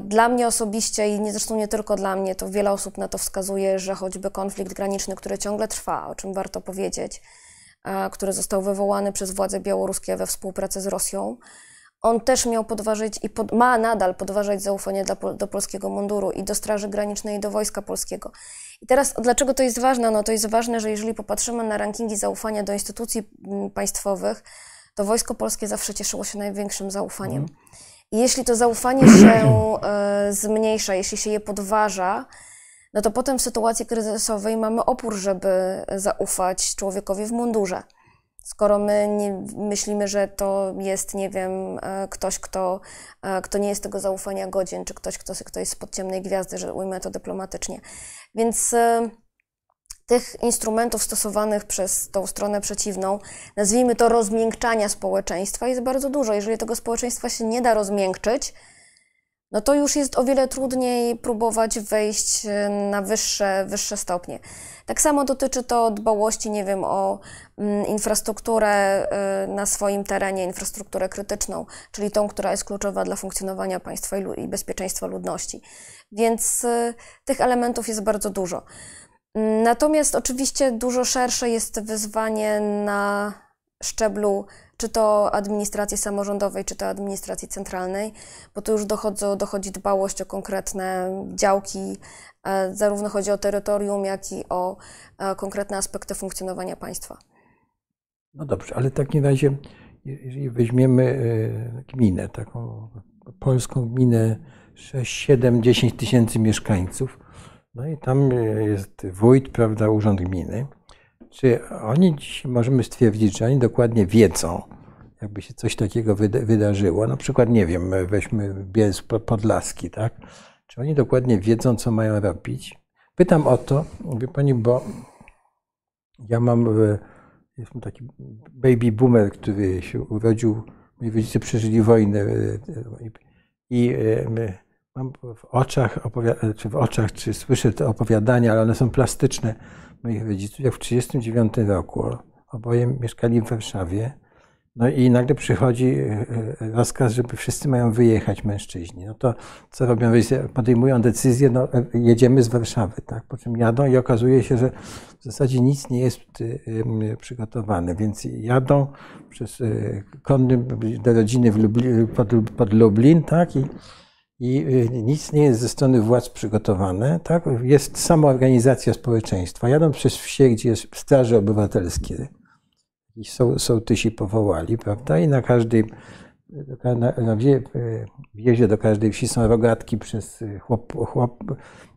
Dla mnie osobiście i nie, zresztą nie tylko dla mnie, to wiele osób na to wskazuje, że choćby konflikt graniczny, który ciągle trwa, o czym warto powiedzieć, który został wywołany przez władze białoruskie we współpracy z Rosją, on też miał podważyć i pod, ma nadal podważać zaufanie dla, do polskiego munduru i do Straży Granicznej i do Wojska Polskiego. I teraz, dlaczego to jest ważne? No to jest ważne, że jeżeli popatrzymy na rankingi zaufania do instytucji mm, państwowych, to Wojsko Polskie zawsze cieszyło się największym zaufaniem. Mhm. I Jeśli to zaufanie się y, zmniejsza, jeśli się je podważa, no to potem w sytuacji kryzysowej mamy opór, żeby zaufać człowiekowi w mundurze. Skoro my myślimy, że to jest, nie wiem, e, ktoś, kto, e, kto nie jest tego zaufania godzien, czy ktoś, kto, kto jest pod ciemnej gwiazdy, że ujmę to dyplomatycznie. Więc e, tych instrumentów stosowanych przez tą stronę przeciwną, nazwijmy to rozmiękczania społeczeństwa, jest bardzo dużo. Jeżeli tego społeczeństwa się nie da rozmiękczyć, no to już jest o wiele trudniej próbować wejść y, na wyższe, wyższe stopnie. Tak samo dotyczy to dbałości, nie wiem, o mm, infrastrukturę y, na swoim terenie, infrastrukturę krytyczną, czyli tą, która jest kluczowa dla funkcjonowania państwa i bezpieczeństwa ludności. Więc y, tych elementów jest bardzo dużo. Mm, natomiast oczywiście dużo szersze jest wyzwanie na szczeblu czy to administracji samorządowej, czy to administracji centralnej, bo tu już dochodzi, dochodzi dbałość o konkretne działki, e, zarówno chodzi o terytorium, jak i o e, konkretne aspekty funkcjonowania państwa. No dobrze, ale w takim razie, jeżeli weźmiemy gminę, e, taką polską gminę 6, 7, 10 tysięcy mieszkańców, no i tam jest wójt, prawda, urząd gminy czy oni dziś możemy stwierdzić, że oni dokładnie wiedzą, jakby się coś takiego wydarzyło? Na przykład, nie wiem, weźmy Bielsk Podlaski, tak? Czy oni dokładnie wiedzą, co mają robić? Pytam o to, wie pani, bo ja mam, e, jestem taki baby boomer, który się urodził, moi rodzice przeżyli wojnę e, e, i mam w oczach, czy w oczach, czy słyszę te opowiadania, ale one są plastyczne moich rodziców, jak w 1939 roku. Oboje mieszkali w Warszawie. No i nagle przychodzi e, e, rozkaz, żeby wszyscy mają wyjechać mężczyźni. No to co robią? Podejmują decyzję, no e, jedziemy z Warszawy, tak? Po czym jadą i okazuje się, że w zasadzie nic nie jest przygotowane, więc jadą przez konny do rodziny Lublin, pod, pod Lublin, tak? I i y, nic nie jest ze strony władz przygotowane. Tak? Jest sama organizacja społeczeństwa. Jadą przez wsie, gdzie jest straże obywatelskie i są, sołtysi powołali, prawda? I na każdej, na, na y, wjeździe do każdej wsi są rogatki przez y, chłop, chłop,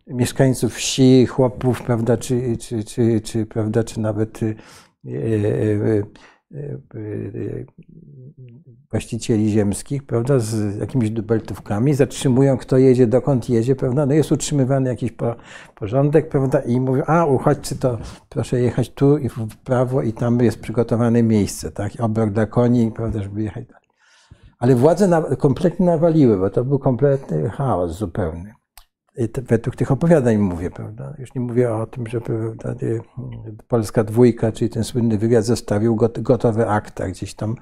mieszkańców wsi, chłopów, prawda, czy, czy, czy, czy, prawda, czy nawet Y, y, y, właścicieli ziemskich, prawda, z jakimiś dubeltówkami, zatrzymują, kto jedzie, dokąd jedzie, prawda, no jest utrzymywany jakiś porządek, prawda, i mówią, a uchodźcy to proszę jechać tu i w prawo i tam jest przygotowane miejsce, tak, obrok dla koni, prawda, żeby jechać dalej. Ale władze kompletnie nawaliły, bo to był kompletny chaos zupełny. Y, według tych opowiadań mówię, prawda? Już nie mówię o tym, że prawda, y, Polska dwójka, czyli ten słynny wywiad zostawił gotowe akta gdzieś tam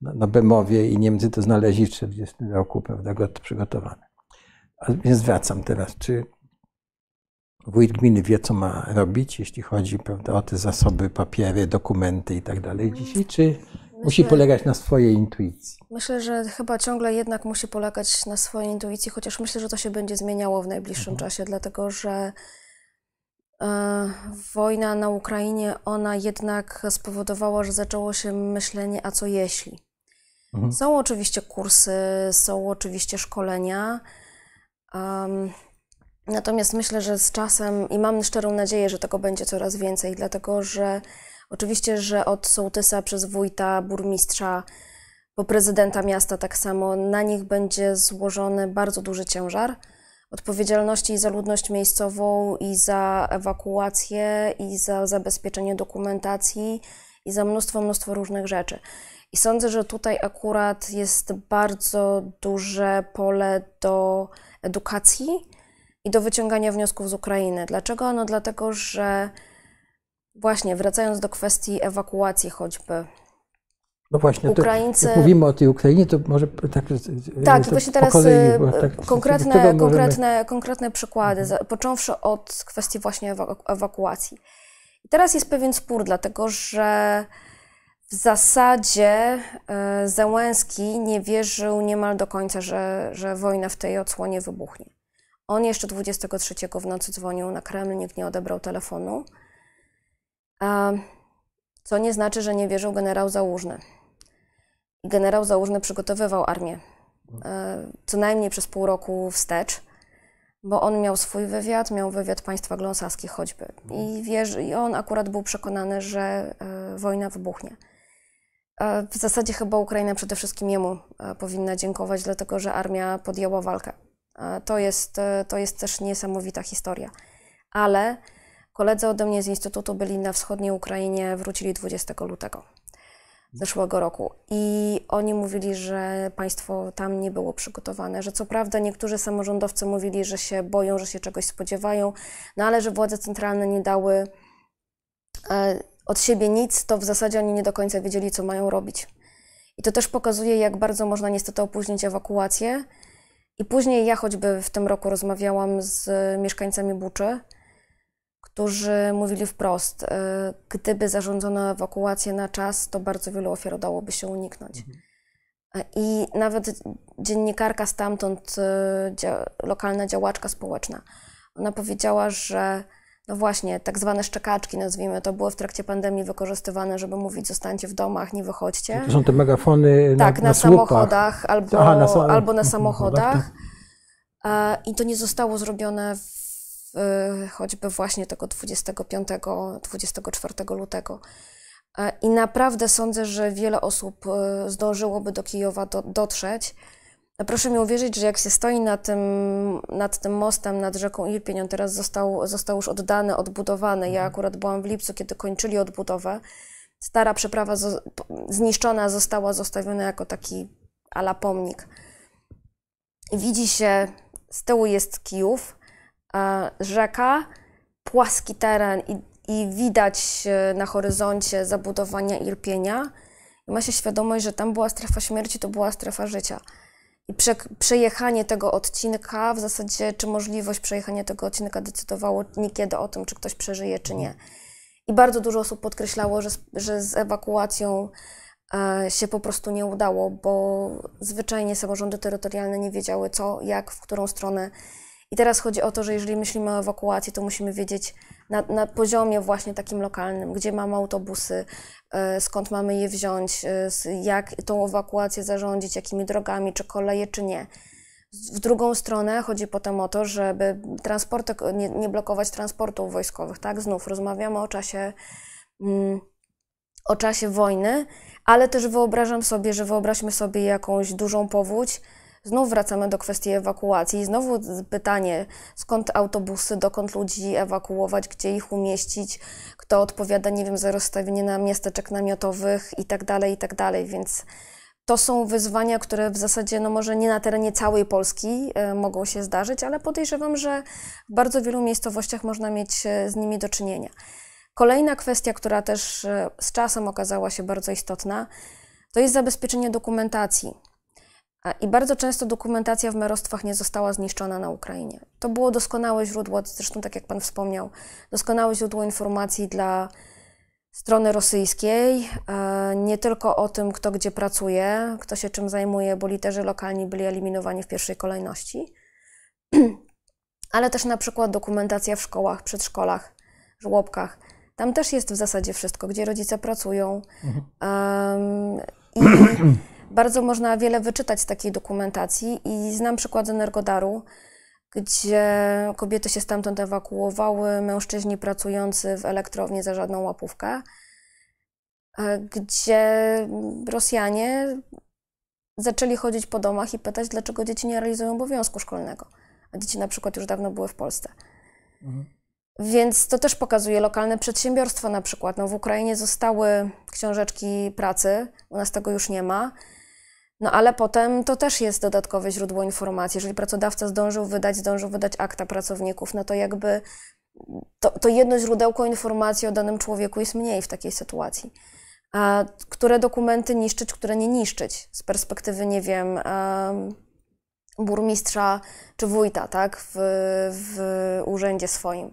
na Bemowie i Niemcy to znaleźli w 1940 roku, prawda, got, przygotowane. A więc wracam teraz. Czy wójt gminy wie, co ma robić, jeśli chodzi prawda, o te zasoby, papiery, dokumenty i tak dalej dzisiaj, czy Myślę, musi polegać na swojej intuicji. Myślę, że chyba ciągle jednak musi polegać na swojej intuicji, chociaż myślę, że to się będzie zmieniało w najbliższym mhm. czasie, dlatego że e, wojna na Ukrainie, ona jednak spowodowała, że zaczęło się myślenie, a co jeśli? Mhm. Są oczywiście kursy, są oczywiście szkolenia. Um, natomiast myślę, że z czasem i mam szczerą nadzieję, że tego będzie coraz więcej, dlatego że Oczywiście, że od sołtysa przez wójta, burmistrza, po prezydenta miasta tak samo, na nich będzie złożony bardzo duży ciężar odpowiedzialności za ludność miejscową i za ewakuację i za zabezpieczenie dokumentacji i za mnóstwo, mnóstwo różnych rzeczy. I sądzę, że tutaj akurat jest bardzo duże pole do edukacji i do wyciągania wniosków z Ukrainy. Dlaczego? No dlatego, że Właśnie, wracając do kwestii ewakuacji choćby. No właśnie, Ukraińcy... jak mówimy o tej Ukrainie, to może tak. E, tak, to właśnie teraz kolei, e, tak, konkretne, możemy... konkretne, konkretne przykłady, mhm. począwszy od kwestii właśnie ewakuacji. I teraz jest pewien spór, dlatego że w zasadzie e, Zełenski nie wierzył niemal do końca, że, że wojna w tej odsłonie wybuchnie. On jeszcze 23 w nocy dzwonił na Kreml, nikt nie odebrał telefonu co nie znaczy, że nie wierzył generał Załóżny. Generał Załóżny przygotowywał armię e, co najmniej przez pół roku wstecz, bo on miał swój wywiad, miał wywiad państwa glonsaskich choćby. I, mhm. wierzy, I on akurat był przekonany, że e, wojna wybuchnie. E, w zasadzie chyba Ukraina przede wszystkim jemu powinna dziękować, dlatego że armia podjęła walkę. To jest, to jest też niesamowita historia. Ale Koledzy ode mnie z Instytutu byli na wschodniej Ukrainie, wrócili 20 lutego zeszłego roku i oni mówili, że państwo tam nie było przygotowane, że co prawda niektórzy samorządowcy mówili, że się boją, że się czegoś spodziewają, no ale że władze centralne nie dały e, od siebie nic, to w zasadzie oni nie do końca wiedzieli, co mają robić. I to też pokazuje, jak bardzo można niestety opóźnić ewakuację. I później ja choćby w tym roku rozmawiałam z mieszkańcami Buczy, którzy mówili wprost, e, gdyby zarządzono ewakuację na czas, to bardzo wielu ofiar udałoby się uniknąć. Mhm. E, I nawet dziennikarka stamtąd, e, lokalna działaczka społeczna, ona powiedziała, że no właśnie, tak zwane szczekaczki, nazwijmy to, były w trakcie pandemii wykorzystywane, żeby mówić zostańcie w domach, nie wychodźcie. To są te megafony na, tak, na, na samochodach albo, Aha, na, albo na samochodach. Tak. I to nie zostało zrobione w Y, choćby właśnie tego 25-24 lutego. E, I naprawdę sądzę, że wiele osób y, zdążyłoby do Kijowa do, dotrzeć. No proszę mi uwierzyć, że jak się stoi na tym, nad tym mostem, nad rzeką Irpień, on teraz został, został już oddany, odbudowany. Ja mhm. akurat byłam w lipcu, kiedy kończyli odbudowę. Stara przeprawa zniszczona została zostawiona jako taki ala pomnik. Widzi się, z tyłu jest Kijów, rzeka, płaski teren i, i widać e, na horyzoncie zabudowania Irpienia. I ma się świadomość, że tam była strefa śmierci, to była strefa życia. I prze, przejechanie tego odcinka, w zasadzie, czy możliwość przejechania tego odcinka decydowało niekiedy o tym, czy ktoś przeżyje, czy nie. I bardzo dużo osób podkreślało, że, że z ewakuacją e, się po prostu nie udało, bo zwyczajnie samorządy terytorialne nie wiedziały co, jak, w którą stronę i teraz chodzi o to, że jeżeli myślimy o ewakuacji, to musimy wiedzieć na, na poziomie właśnie takim lokalnym, gdzie mamy autobusy, e, skąd mamy je wziąć, e, jak tą ewakuację zarządzić, jakimi drogami, czy koleje, czy nie. W drugą stronę chodzi potem o to, żeby nie, nie, blokować transportów wojskowych, tak? Znów rozmawiamy o czasie, mm, o czasie wojny, ale też wyobrażam sobie, że wyobraźmy sobie jakąś dużą powódź, Znów wracamy do kwestii ewakuacji. Znowu pytanie, skąd autobusy, dokąd ludzi ewakuować, gdzie ich umieścić, kto odpowiada, nie wiem, za rozstawienie na miasteczek namiotowych tak, tak dalej. więc to są wyzwania, które w zasadzie, no może nie na terenie całej Polski y, mogą się zdarzyć, ale podejrzewam, że w bardzo wielu miejscowościach można mieć e, z nimi do czynienia. Kolejna kwestia, która też e, z czasem okazała się bardzo istotna, to jest zabezpieczenie dokumentacji. I bardzo często dokumentacja w merostwach nie została zniszczona na Ukrainie. To było doskonałe źródło, zresztą tak jak Pan wspomniał, doskonałe źródło informacji dla strony rosyjskiej, e, nie tylko o tym, kto gdzie pracuje, kto się czym zajmuje, bo literzy lokalni byli eliminowani w pierwszej kolejności, <clears throat> ale też na przykład dokumentacja w szkołach, przedszkolach, żłobkach. Tam też jest w zasadzie wszystko, gdzie rodzice pracują. Mhm. Um, i <clears throat> Bardzo można wiele wyczytać z takiej dokumentacji i znam przykład z Energodaru, gdzie kobiety się stamtąd ewakuowały, mężczyźni pracujący w elektrowni za żadną łapówkę, e, gdzie Rosjanie zaczęli chodzić po domach i pytać, dlaczego dzieci nie realizują obowiązku szkolnego, a dzieci na przykład już dawno były w Polsce. Mhm. Więc to też pokazuje lokalne przedsiębiorstwa na przykład. No, w Ukrainie zostały książeczki pracy, u nas tego już nie ma. No ale potem to też jest dodatkowe źródło informacji. Jeżeli pracodawca zdążył wydać, zdążył wydać akta pracowników, no to jakby to, to jedno źródełko informacji o danym człowieku jest mniej w takiej sytuacji. A które dokumenty niszczyć, które nie niszczyć z perspektywy, nie wiem, burmistrza czy wójta, tak, w, w urzędzie swoim.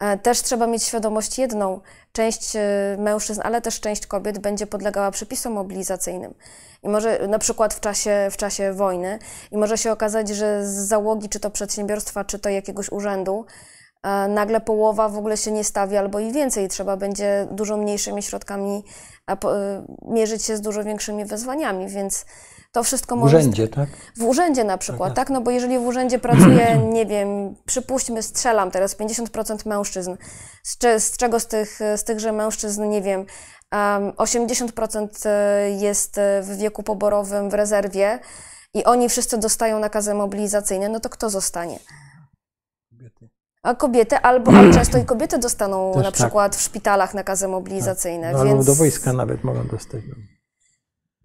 E, też trzeba mieć świadomość jedną. Część e, mężczyzn, ale też część kobiet będzie podlegała przepisom mobilizacyjnym. I może na przykład w czasie, w czasie wojny, i może się okazać, że z załogi, czy to przedsiębiorstwa, czy to jakiegoś urzędu, e, nagle połowa w ogóle się nie stawi albo i więcej. Trzeba będzie dużo mniejszymi środkami mierzyć się z dużo większymi wyzwaniami, więc to wszystko może... W urzędzie, tak? W urzędzie na przykład, tak, tak. tak. No bo jeżeli w urzędzie <clears throat> pracuje, mhm. nie wiem, przypuśćmy, strzelam teraz 50% mężczyzn, z, czy, z czego z, tych, z tychże mężczyzn, nie wiem, 80% e, jest e, w wieku poborowym w rezerwie i oni wszyscy dostają nakazy mobilizacyjne, no to kto zostanie? Kobiety. A kobiety albo a często i kobiety dostaną Też na tak. przykład tak. w szpitalach nakazy mobilizacyjne. Tak. No, więc... Albo do wojska nawet mogą dostać. No.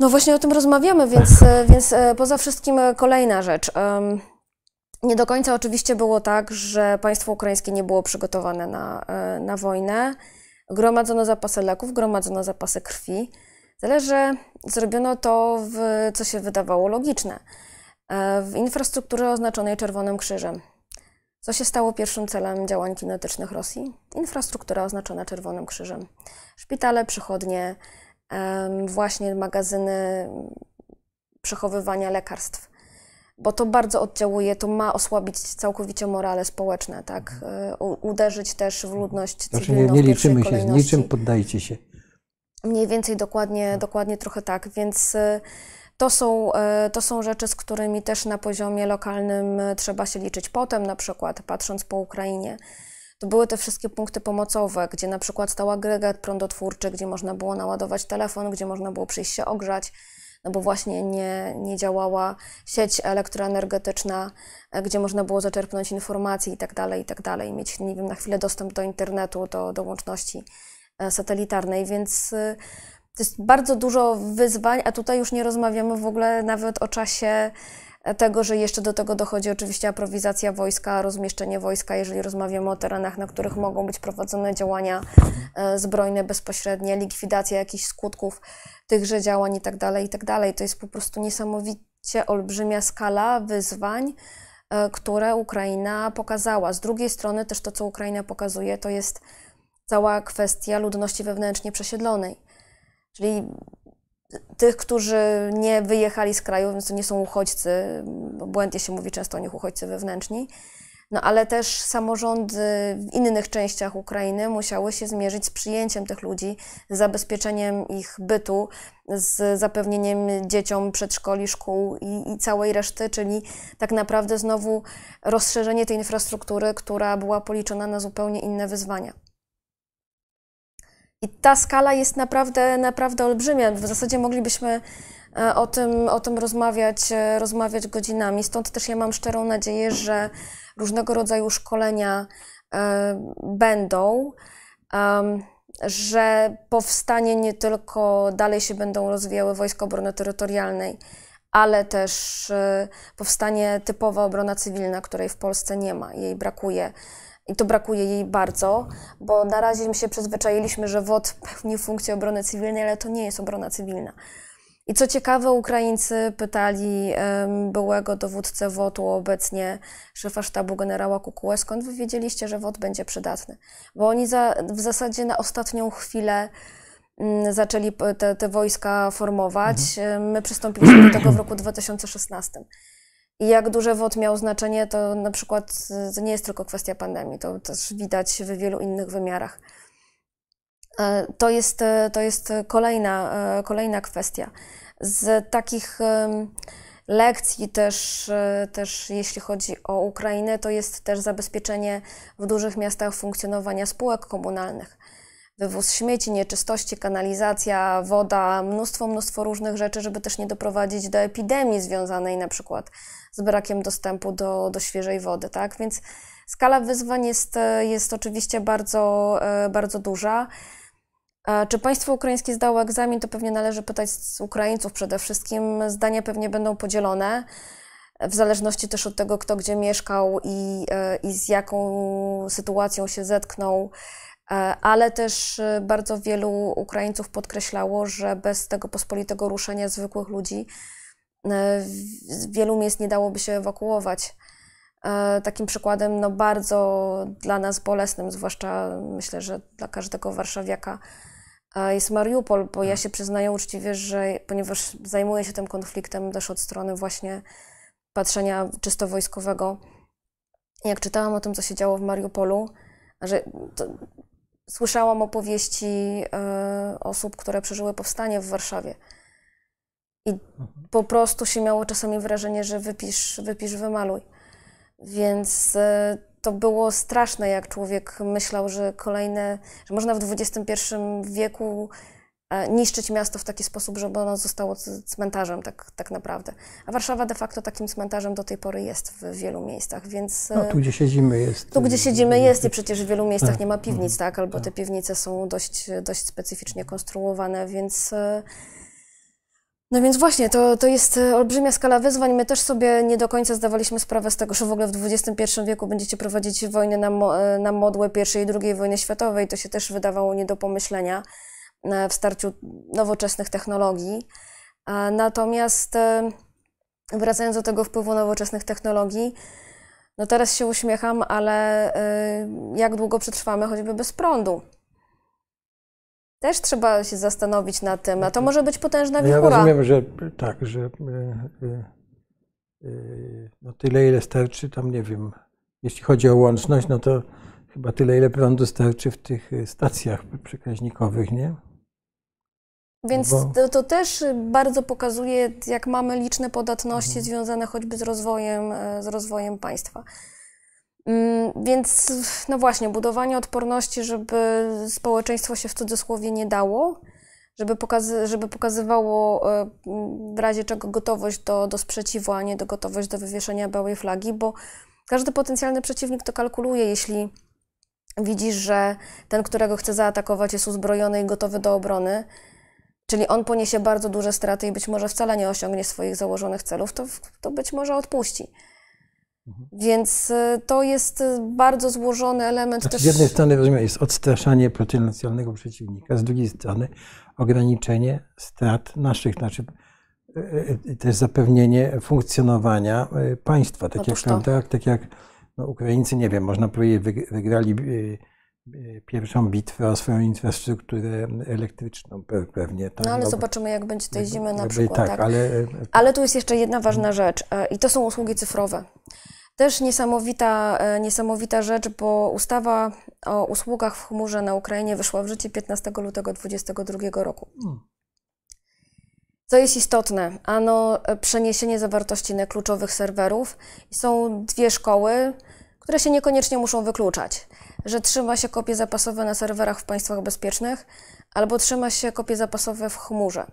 No właśnie o tym rozmawiamy, więc, e, więc e, poza wszystkim e, kolejna rzecz. Nie do końca oczywiście było tak, że państwo ukraińskie nie było przygotowane na, na wojnę. Gromadzono zapasy leków, gromadzono zapasy krwi. Tyle, że zrobiono to, w, co się wydawało logiczne, w infrastrukturze oznaczonej Czerwonym Krzyżem. Co się stało pierwszym celem działań kinetycznych Rosji? Infrastruktura oznaczona Czerwonym Krzyżem. Szpitale, przychodnie, właśnie magazyny przechowywania lekarstw. Bo to bardzo oddziałuje, to ma osłabić całkowicie morale społeczne, tak? Mhm. Y, u, uderzyć też w ludność cywilną. Znaczy nie, nie liczymy się z niczym, poddajcie się. Mniej więcej dokładnie, tak. dokładnie trochę tak, więc y, to są, y, to są rzeczy, z którymi też na poziomie lokalnym trzeba się liczyć. Potem na przykład, patrząc po Ukrainie, to były te wszystkie punkty pomocowe, gdzie na przykład stał agregat prądotwórczy, gdzie można było naładować telefon, gdzie można było przyjść się ogrzać, no bo właśnie nie, nie działała sieć elektroenergetyczna, e, gdzie można było zaczerpnąć informacji tak, tak dalej, mieć, nie wiem, na chwilę dostęp do internetu, do, do łączności e, satelitarnej, więc e, to jest bardzo dużo wyzwań, a tutaj już nie rozmawiamy w ogóle nawet o czasie tego, że jeszcze do tego dochodzi oczywiście aprowizacja wojska, rozmieszczenie wojska, jeżeli rozmawiamy o terenach, na których mogą być prowadzone działania e, zbrojne bezpośrednie, likwidacja jakichś skutków tychże działań itd., tak tak dalej. To jest po prostu niesamowicie olbrzymia skala wyzwań, e, które Ukraina pokazała. Z drugiej strony też to, co Ukraina pokazuje, to jest cała kwestia ludności wewnętrznie przesiedlonej. Czyli tych, którzy nie wyjechali z kraju, więc to nie są uchodźcy, bo błędnie się mówi często o nich uchodźcy wewnętrzni. No ale też samorządy w innych częściach Ukrainy musiały się zmierzyć z przyjęciem tych ludzi, z zabezpieczeniem ich bytu, z zapewnieniem dzieciom przedszkoli, szkół i, i całej reszty, czyli tak naprawdę znowu rozszerzenie tej infrastruktury, która była policzona na zupełnie inne wyzwania. I ta skala jest naprawdę, naprawdę olbrzymia. W zasadzie moglibyśmy e, o tym, o tym rozmawiać, e, rozmawiać godzinami. Stąd też ja mam szczerą nadzieję, że różnego rodzaju szkolenia e, będą, że powstanie nie tylko dalej się będą rozwijały Wojska Obrony Terytorialnej, ale też powstanie typowa obrona cywilna, której w Polsce nie ma, jej brakuje i to brakuje jej bardzo, bo na razie się przyzwyczailiśmy, że WOT pełni funkcję obrony cywilnej, ale to nie jest obrona cywilna. I co ciekawe, Ukraińcy pytali um, byłego dowódcę WOT-u, obecnie szefa sztabu generała Kukułę, skąd wy wiedzieliście, że WOT będzie przydatny? Bo oni za, w zasadzie na ostatnią chwilę mm, zaczęli te, te, wojska formować. Mhm. My przystąpiliśmy do tego w roku 2016. I jak duże WOT miał znaczenie, to na przykład to nie jest tylko kwestia pandemii, to też widać w wielu innych wymiarach. E, to jest, e, to jest kolejna, e, kolejna kwestia. Z takich lekcji też, też, jeśli chodzi o Ukrainę, to jest też zabezpieczenie w dużych miastach funkcjonowania spółek komunalnych wywóz śmieci, nieczystości, kanalizacja, woda, mnóstwo, mnóstwo różnych rzeczy, żeby też nie doprowadzić do epidemii związanej na przykład z brakiem dostępu do, do świeżej wody, tak? Więc skala wyzwań jest, jest oczywiście bardzo, e, bardzo duża. E, czy państwo ukraińskie zdało egzamin, to pewnie należy pytać z Ukraińców przede wszystkim. Zdania pewnie będą podzielone, w zależności też od tego, kto gdzie mieszkał i, e, i z jaką sytuacją się zetknął E, ale też e, bardzo wielu Ukraińców podkreślało, że bez tego pospolitego ruszenia zwykłych ludzi e, wielu miejsc nie dałoby się ewakuować. Takim przykładem no, bardzo dla nas bolesnym, zwłaszcza myślę, że dla każdego warszawiaka, jest Mariupol, bo ja hmm. się przyznaję uczciwie, że ponieważ zajmuję się tym konfliktem też od strony właśnie patrzenia czysto wojskowego, jak czytałam o tym, co się działo w Mariupolu, że to, słyszałam opowieści e, osób, które przeżyły powstanie w Warszawie. I mhm. po prostu się miało czasami wrażenie, że wypisz, wypisz wymaluj. Więc e, to było straszne, jak człowiek myślał, że kolejne, że można w XXI wieku E, niszczyć miasto w taki sposób, żeby ono zostało cmentarzem tak, tak naprawdę. A Warszawa de facto takim cmentarzem do tej pory jest w wielu miejscach, więc... No, tu e, gdzie siedzimy jest... Tu gdzie y, siedzimy y, jest i przecież w wielu miejscach tak. nie ma piwnic, tak? Albo tak. te piwnice są dość, dość specyficznie konstruowane, więc... E, no więc właśnie, to, to jest olbrzymia skala wyzwań. My też sobie nie do końca zdawaliśmy sprawę z tego, że w ogóle w XXI wieku będziecie prowadzić wojny na, mo na modłę I i II wojny światowej. To się też wydawało nie do pomyślenia w starciu nowoczesnych technologii. Natomiast wracając do tego wpływu nowoczesnych technologii, no teraz się uśmiecham, ale jak długo przetrwamy choćby bez prądu? Też trzeba się zastanowić nad tym, a to mhm. może być potężna no wichura. Ja rozumiem, że tak, że e, e, no tyle, ile starczy, tam nie wiem, jeśli chodzi o łączność, no to chyba tyle, ile prądu starczy w tych e, stacjach przekaźnikowych, nie? Więc bo... to, to, też bardzo pokazuje, jak mamy liczne podatności mhm. związane choćby z rozwojem, e, z rozwojem państwa. Mm, więc, no właśnie, budowanie odporności, żeby społeczeństwo się w cudzysłowie nie dało, żeby, pokazy żeby pokazywało e, w razie czego gotowość do, do sprzeciwu, a nie do gotowość do wywieszenia białej flagi, bo każdy potencjalny przeciwnik to kalkuluje, jeśli widzisz, że ten, którego chce zaatakować, jest uzbrojony i gotowy do obrony Czyli on poniesie bardzo duże straty i być może wcale nie osiągnie swoich założonych celów, to, to być może odpuści. Mhm. Więc y, to jest y, bardzo złożony element znaczy, też... Z jednej strony jest odstraszanie potencjalnego przeciwnika, z drugiej strony ograniczenie strat naszych, znaczy y, też zapewnienie funkcjonowania państwa. Tak Otóż jak, tak, tak jak no, Ukraińcy, nie wiem, można powiedzieć, wygrali E, pierwszą bitwę o swoją infrastrukturę elektryczną pewnie. Tam, no ale no, zobaczymy, jak będzie tej zimy na przykład. Tak, tak. Ale, e, ale tu jest jeszcze jedna ważna rzecz e, i to są usługi cyfrowe. Też niesamowita, niesamowita rzecz, bo ustawa o usługach w chmurze na Ukrainie wyszła w życie 15 lutego 2022 roku. Hmm. Co jest istotne, ano przeniesienie zawartości na kluczowych serwerów. Są dwie szkoły, które się niekoniecznie muszą wykluczać że trzyma się kopie zapasowe na serwerach w państwach bezpiecznych albo trzyma się kopie zapasowe w chmurze.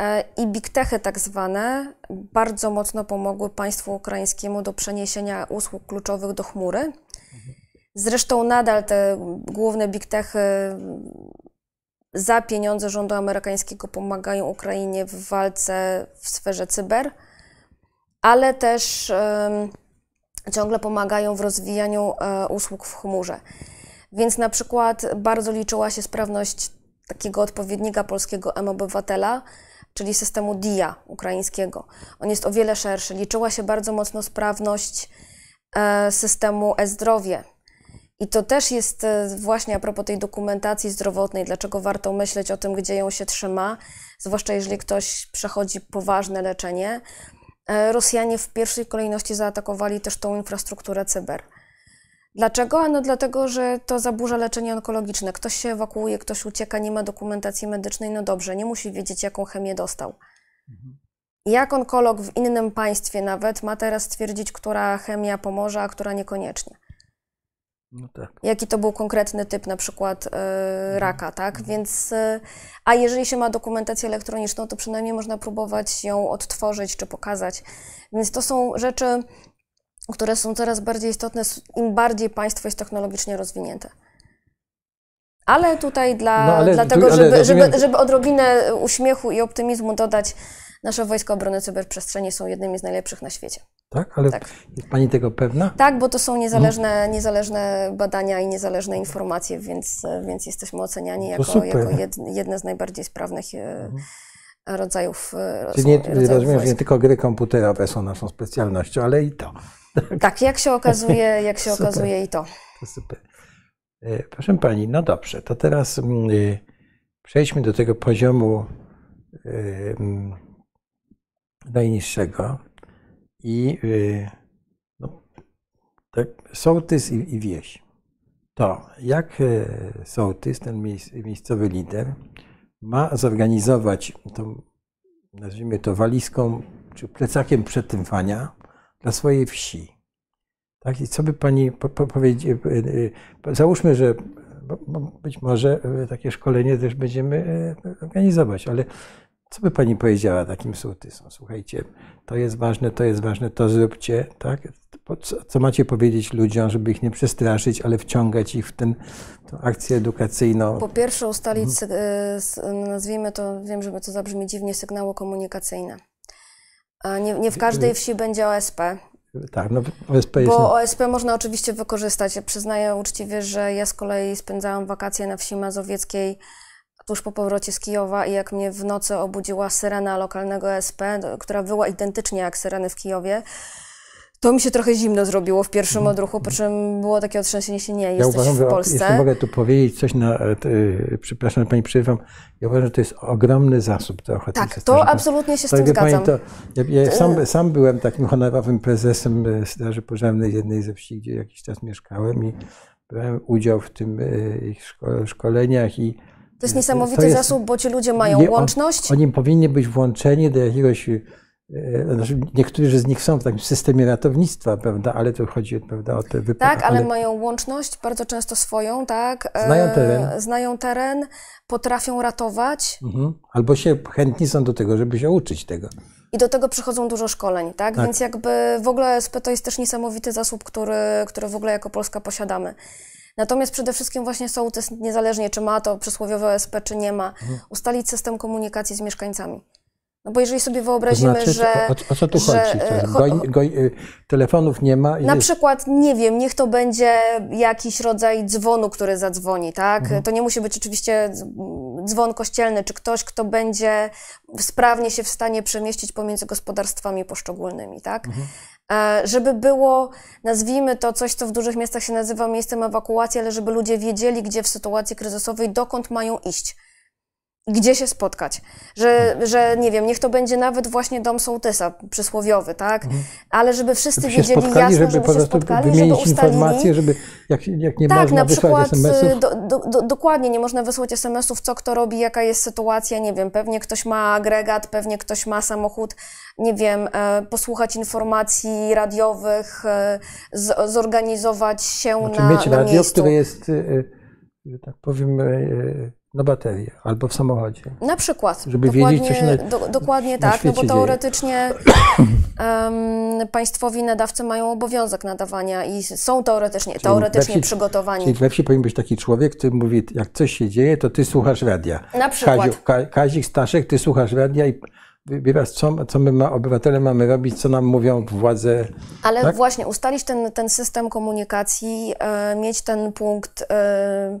E, I big techy tak zwane bardzo mocno pomogły państwu ukraińskiemu do przeniesienia usług kluczowych do chmury. Zresztą nadal te główne big techy za pieniądze rządu amerykańskiego pomagają Ukrainie w walce w sferze cyber, ale też. Yy, ciągle pomagają w rozwijaniu e, usług w chmurze. Więc na przykład bardzo liczyła się sprawność takiego odpowiednika polskiego M-Obywatela, czyli systemu DIA ukraińskiego. On jest o wiele szerszy. Liczyła się bardzo mocno sprawność e, systemu e-zdrowie. I to też jest e, właśnie a propos tej dokumentacji zdrowotnej, dlaczego warto myśleć o tym, gdzie ją się trzyma, zwłaszcza jeżeli ktoś przechodzi poważne leczenie, E, Rosjanie w pierwszej kolejności zaatakowali też tą infrastrukturę cyber. Dlaczego? No dlatego, że to zaburza leczenie onkologiczne. Ktoś się ewakuuje, ktoś ucieka, nie ma dokumentacji medycznej, no dobrze, nie musi wiedzieć, jaką chemię dostał. Mhm. Jak onkolog w innym państwie nawet ma teraz stwierdzić, która chemia pomoże, a która niekoniecznie. No tak. Jaki to był konkretny typ na przykład y, mhm. raka, tak? Mhm. Więc, y, a jeżeli się ma dokumentację elektroniczną, to przynajmniej można próbować ją odtworzyć czy pokazać. Więc to są rzeczy, które są coraz bardziej istotne, im bardziej państwo jest technologicznie rozwinięte. Ale tutaj dla, no, ale, dlatego, ale, żeby, rozumiem... żeby, żeby odrobinę uśmiechu i optymizmu dodać, nasze Wojska Obrony Cyberprzestrzeni są jednymi z najlepszych na świecie. Tak? Ale tak. jest Pani tego pewna? Tak, bo to są niezależne, niezależne badania i niezależne informacje, więc, więc jesteśmy oceniani no jako, jako jedne z najbardziej sprawnych e, rodzajów e, Czyli nie, rodzajów rozumiem, wojsk. że nie tylko gry komputerowe są naszą specjalnością, ale i to. Tak, jak się <laughs> okazuje, jak się okazuje i to. to super. E, proszę pani, no dobrze, to teraz mm, y, przejdźmy do tego poziomu y, mm, najniższego i y, no, tak, sołtys i, i wieś. To jak e, sołtys, ten miejscowy lider, ma zorganizować tą, nazwijmy to walizką czy plecakiem przetrwania dla swojej wsi. Tak? I co by pani po, po, powiedziała? E, e, e, załóżmy, że być może takie szkolenie też będziemy organizować, ale co by pani powiedziała takim sołtysom? Słuchajcie, to jest ważne, to jest ważne, to zróbcie, tak? Co, macie powiedzieć ludziom, żeby ich nie przestraszyć, ale wciągać ich w tę akcję edukacyjną? Po pierwsze ustalić, mhm. nazwijmy to, wiem, żeby to zabrzmi dziwnie, sygnały komunikacyjne. Nie, nie w każdej wsi będzie OSP, tak, no OSP jest... Bo OSP można oczywiście wykorzystać. Ja przyznaję uczciwie, że ja z kolei spędzałam wakacje na wsi mazowieckiej tuż po powrocie z Kijowa i jak mnie w nocy obudziła syrena lokalnego OSP, która była identycznie jak syreny w Kijowie, to mi się trochę zimno zrobiło w pierwszym mhm. odruchu, po czym było takie otrzęsienie się, nie, jesteś ja uważam, w Polsce. Jeśli mogę tu powiedzieć coś na, yy, przepraszam, Pani przerywam, ja uważam, że to jest ogromny zasób to ochotniczych Tak, to straży. absolutnie się z tym zgadzam. Pani, to, ja, ja e. sam, sam, byłem takim honorowym prezesem Straży Pożarnej jednej ze wsi, gdzie jakiś czas mieszkałem i brałem udział w tym ich szkoleniach i to jest niesamowity to jest, zasób, bo ci ludzie mają nie, łączność. oni powinni być włączeni do jakiegoś E, no, znaczy, niektórzy z nich są w takim systemie ratownictwa, prawda, ale tu chodzi prawda, o te wypadki. Tak, ale, ale, mają łączność, bardzo często swoją, tak. E, znają teren. Znają teren, potrafią ratować. Mhm. Albo się chętni są do tego, żeby się uczyć tego. I do tego przychodzą dużo szkoleń, tak? tak. Więc jakby w ogóle SP to jest też niesamowity zasób, który, który w ogóle jako Polska posiadamy. Natomiast przede wszystkim właśnie sołtys, niezależnie czy ma to przysłowiowe OSP, czy nie ma, mhm. ustalić system komunikacji z mieszkańcami. No bo jeżeli sobie wyobrazimy, to znaczy, że. O, o, co tu że, chodzi? Y, telefonów nie ma. na jest. przykład, nie wiem, niech to będzie jakiś rodzaj dzwonu, który zadzwoni, tak? Mhm. To nie musi być oczywiście dzwon kościelny, czy ktoś, kto będzie sprawnie się w stanie przemieścić pomiędzy gospodarstwami poszczególnymi, tak? Mhm. E, żeby było, nazwijmy to coś, co w dużych miastach się nazywa miejscem ewakuacji, ale żeby ludzie wiedzieli, gdzie w sytuacji kryzysowej, dokąd mają iść gdzie się spotkać. Że, mhm. że nie wiem, niech to będzie nawet właśnie dom sołtysa przysłowiowy, tak? Mhm. Ale żeby wszyscy żeby wiedzieli spotkali, jasno, żeby, żeby się spotkali, żeby ustalili. informacje, żeby jak, jak nie tak, można na przykład, wysłać SMS-ów. Do, do, do, dokładnie, nie można wysłać SMS-ów, co kto robi, jaka jest sytuacja, nie wiem, pewnie ktoś ma agregat, pewnie ktoś ma samochód, nie wiem, e, posłuchać informacji radiowych, e, z, zorganizować się znaczy, na, mieć na radio, które jest, e, e, że tak powiem e, e, na baterię albo w samochodzie. Na przykład. Żeby dokładnie, wiedzieć, co się na, do, Dokładnie na tak, no bo teoretycznie um, <coughs> państwowi nadawcy mają obowiązek nadawania i są teoretycznie, czyli teoretycznie wsi, przygotowani. Czyli we wsi powinien być taki człowiek, który mówi, jak coś się dzieje, to ty słuchasz radia. Na przykład. Ka, Kazik Staszek, ty słuchasz radia i wybierasz, co, co my ma, obywatele mamy robić, co nam mówią władze. Ale tak? właśnie, ustalić ten, ten system komunikacji, e, mieć ten punkt... E,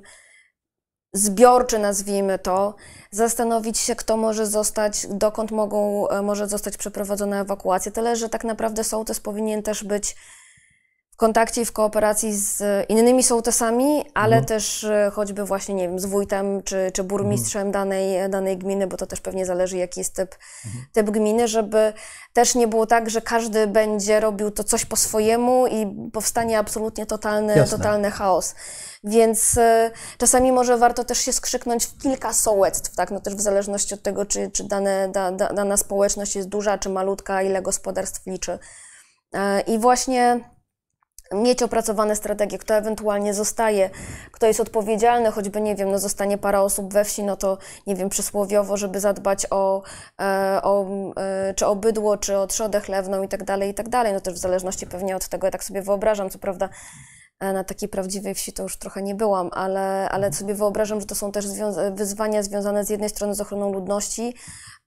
zbiorczy, nazwijmy to, zastanowić się, kto może zostać, dokąd mogą, e, może zostać przeprowadzona ewakuacja. Tyle, że tak naprawdę sołtys powinien też być w kontakcie i w kooperacji z innymi sołtysami, ale mhm. też e, choćby właśnie, nie wiem, z wójtem czy, czy burmistrzem mhm. danej, e, danej gminy, bo to też pewnie zależy, jaki jest typ, mhm. typ gminy, żeby też nie było tak, że każdy będzie robił to coś po swojemu i powstanie absolutnie totalny, totalny chaos. Więc y, czasami może warto też się skrzyknąć w kilka sołectw, tak? No też w zależności od tego, czy, czy dane, da, da, dana społeczność jest duża, czy malutka, ile gospodarstw liczy. Y, I właśnie mieć opracowane strategie, kto ewentualnie zostaje, kto jest odpowiedzialny, choćby, nie wiem, no zostanie para osób we wsi, no to, nie wiem, przysłowiowo, żeby zadbać o, e, o e, czy o bydło, czy o trzodę chlewną i tak dalej, i tak dalej, no też w zależności pewnie od tego, ja tak sobie wyobrażam, co prawda e, na takiej prawdziwej wsi to już trochę nie byłam, ale, ale mhm. sobie wyobrażam, że to są też wyzwania związane z jednej strony z ochroną ludności,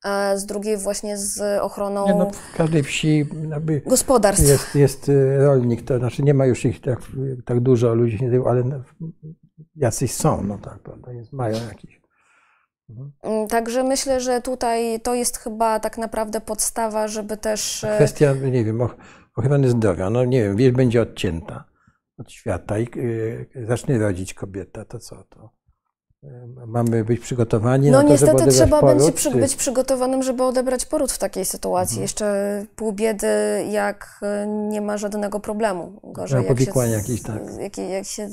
a e, z drugiej właśnie z ochroną. Nie, no, w każdej wsi jakby gospodarstw. Jest, jest e, rolnik, to znaczy nie ma już ich tak, tak dużo, ludzi nie ale jacyś są, no tak, prawda, jest, mają jakieś. Mhm. Mm, także myślę, że tutaj to jest chyba tak naprawdę podstawa, żeby też. E, Kwestia, nie wiem, ochrony zdrowia. No nie wiem, wieś będzie odcięta od świata i zacznie rodzić kobieta, to co to? mamy być przygotowani. No na to, niestety żeby trzeba poród, będzie przy, być przygotowanym, żeby odebrać poród w takiej sytuacji. Mhm. Jeszcze pół biedy, jak e, nie ma żadnego problemu. Gorzej, no, powikłania jakieś, tak. Jak, jak się,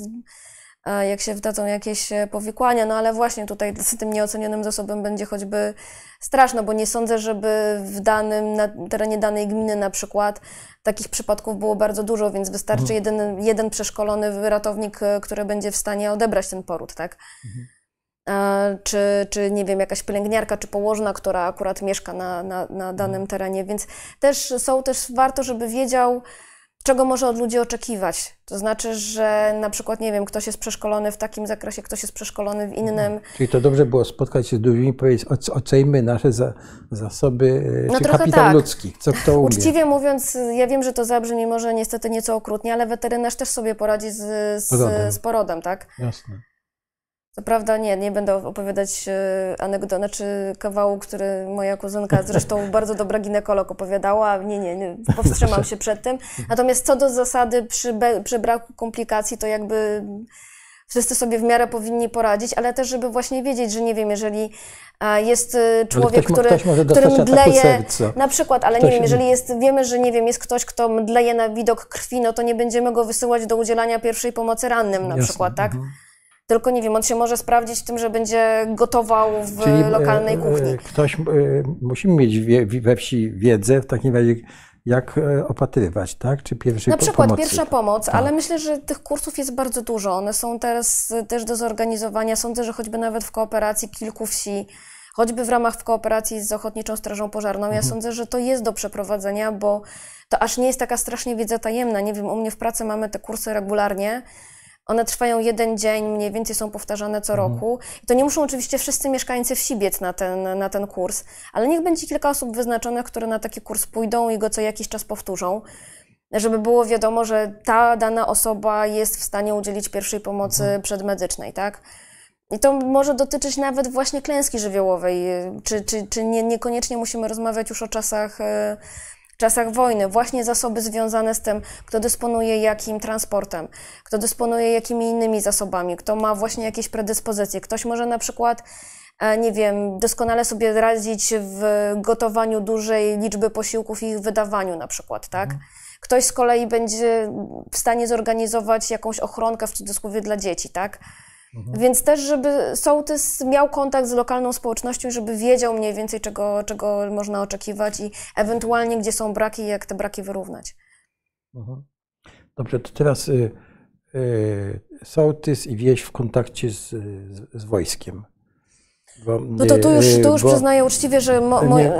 jak się wdadzą jakieś e, powikłania, no ale właśnie tutaj z tym nieocenionym zasobem będzie choćby straszno, bo nie sądzę, żeby w danym, na terenie danej gminy na przykład takich przypadków było bardzo dużo, więc wystarczy mhm. jeden, jeden przeszkolony ratownik, e, który będzie w stanie odebrać ten poród, tak? Mhm. E, czy, czy nie wiem, jakaś pielęgniarka czy położna, która akurat mieszka na, na, na danym mhm. terenie, więc też są też warto, żeby wiedział, czego może od ludzi oczekiwać. To znaczy, że na przykład, nie wiem, ktoś jest przeszkolony w takim zakresie, ktoś jest przeszkolony w innym. No, czyli to dobrze było spotkać się z ludźmi i powiedzieć, ocejmy nasze za, zasoby, e, no, czy kapitał tak. ludzki, co kto umie. Uczciwie mówiąc, ja wiem, że to zabrzmi może niestety nieco okrutnie, ale weterynarz też sobie poradzi z, z, porodem. z porodem, tak? Jasne. Co prawda nie, nie będę opowiadać e, anegdoty, znaczy kawału, który moja kuzynka, zresztą <laughs> bardzo dobra ginekolog opowiadała. Nie, nie, nie się przed tym. Mhm. Natomiast co do zasady, przy, be, przy braku komplikacji, to jakby wszyscy sobie w miarę powinni poradzić, ale też, żeby właśnie wiedzieć, że nie wiem, jeżeli jest e, człowiek, ktoś, który, ktoś który mdleje, na przykład, ale ktoś nie wiem, jeżeli jest, wiemy, że nie wiem, jest ktoś, kto mdleje na widok krwi, no to nie będziemy go wysyłać do udzielania pierwszej pomocy rannym na Jasne. przykład, tak? Mhm tylko nie wiem, on się może sprawdzić w tym, że będzie gotował w Czyli e, lokalnej kuchni. E, ktoś, e, musimy mieć we wsi wiedzę w takim razie, jak opatrywać, tak? Czy pierwszej Na przykład pomocy. pierwsza pomoc, tak. ale myślę, że tych kursów jest bardzo dużo. One są teraz też do zorganizowania. Sądzę, że choćby nawet w kooperacji kilku wsi, choćby w ramach w kooperacji z Ochotniczą Strażą Pożarną, mhm. ja sądzę, że to jest do przeprowadzenia, bo to aż nie jest taka strasznie wiedza tajemna. Nie wiem, u mnie w pracy mamy te kursy regularnie. One trwają jeden dzień, mniej więcej są powtarzane co mhm. roku. I to nie muszą oczywiście wszyscy mieszkańcy wsi biec na ten, na ten kurs, ale niech będzie kilka osób wyznaczonych, które na taki kurs pójdą i go co jakiś czas powtórzą żeby było wiadomo, że ta dana osoba jest w stanie udzielić pierwszej pomocy mhm. przedmedycznej, tak? I to może dotyczyć nawet właśnie klęski żywiołowej, czy, czy, czy nie, niekoniecznie musimy rozmawiać już o czasach e, w czasach wojny, właśnie zasoby związane z tym, kto dysponuje jakim transportem, kto dysponuje jakimi innymi zasobami, kto ma właśnie jakieś predyspozycje. Ktoś może na przykład e, nie wiem, doskonale sobie radzić w gotowaniu dużej liczby posiłków i ich wydawaniu na przykład, tak? Mhm. Ktoś z kolei będzie w stanie zorganizować jakąś ochronkę w cudzysłowie dla dzieci, tak? Mhm. Więc też, żeby sołtys miał kontakt z lokalną społecznością, żeby wiedział mniej więcej, czego, czego można oczekiwać i ewentualnie, gdzie są braki, i jak te braki wyrównać. Mhm. Dobrze, to teraz y, y, sołtys i wieś w kontakcie z, z, z wojskiem. Bo, no to tu y, już, tu już bo, przyznaję uczciwie, że, mo, mo, nie.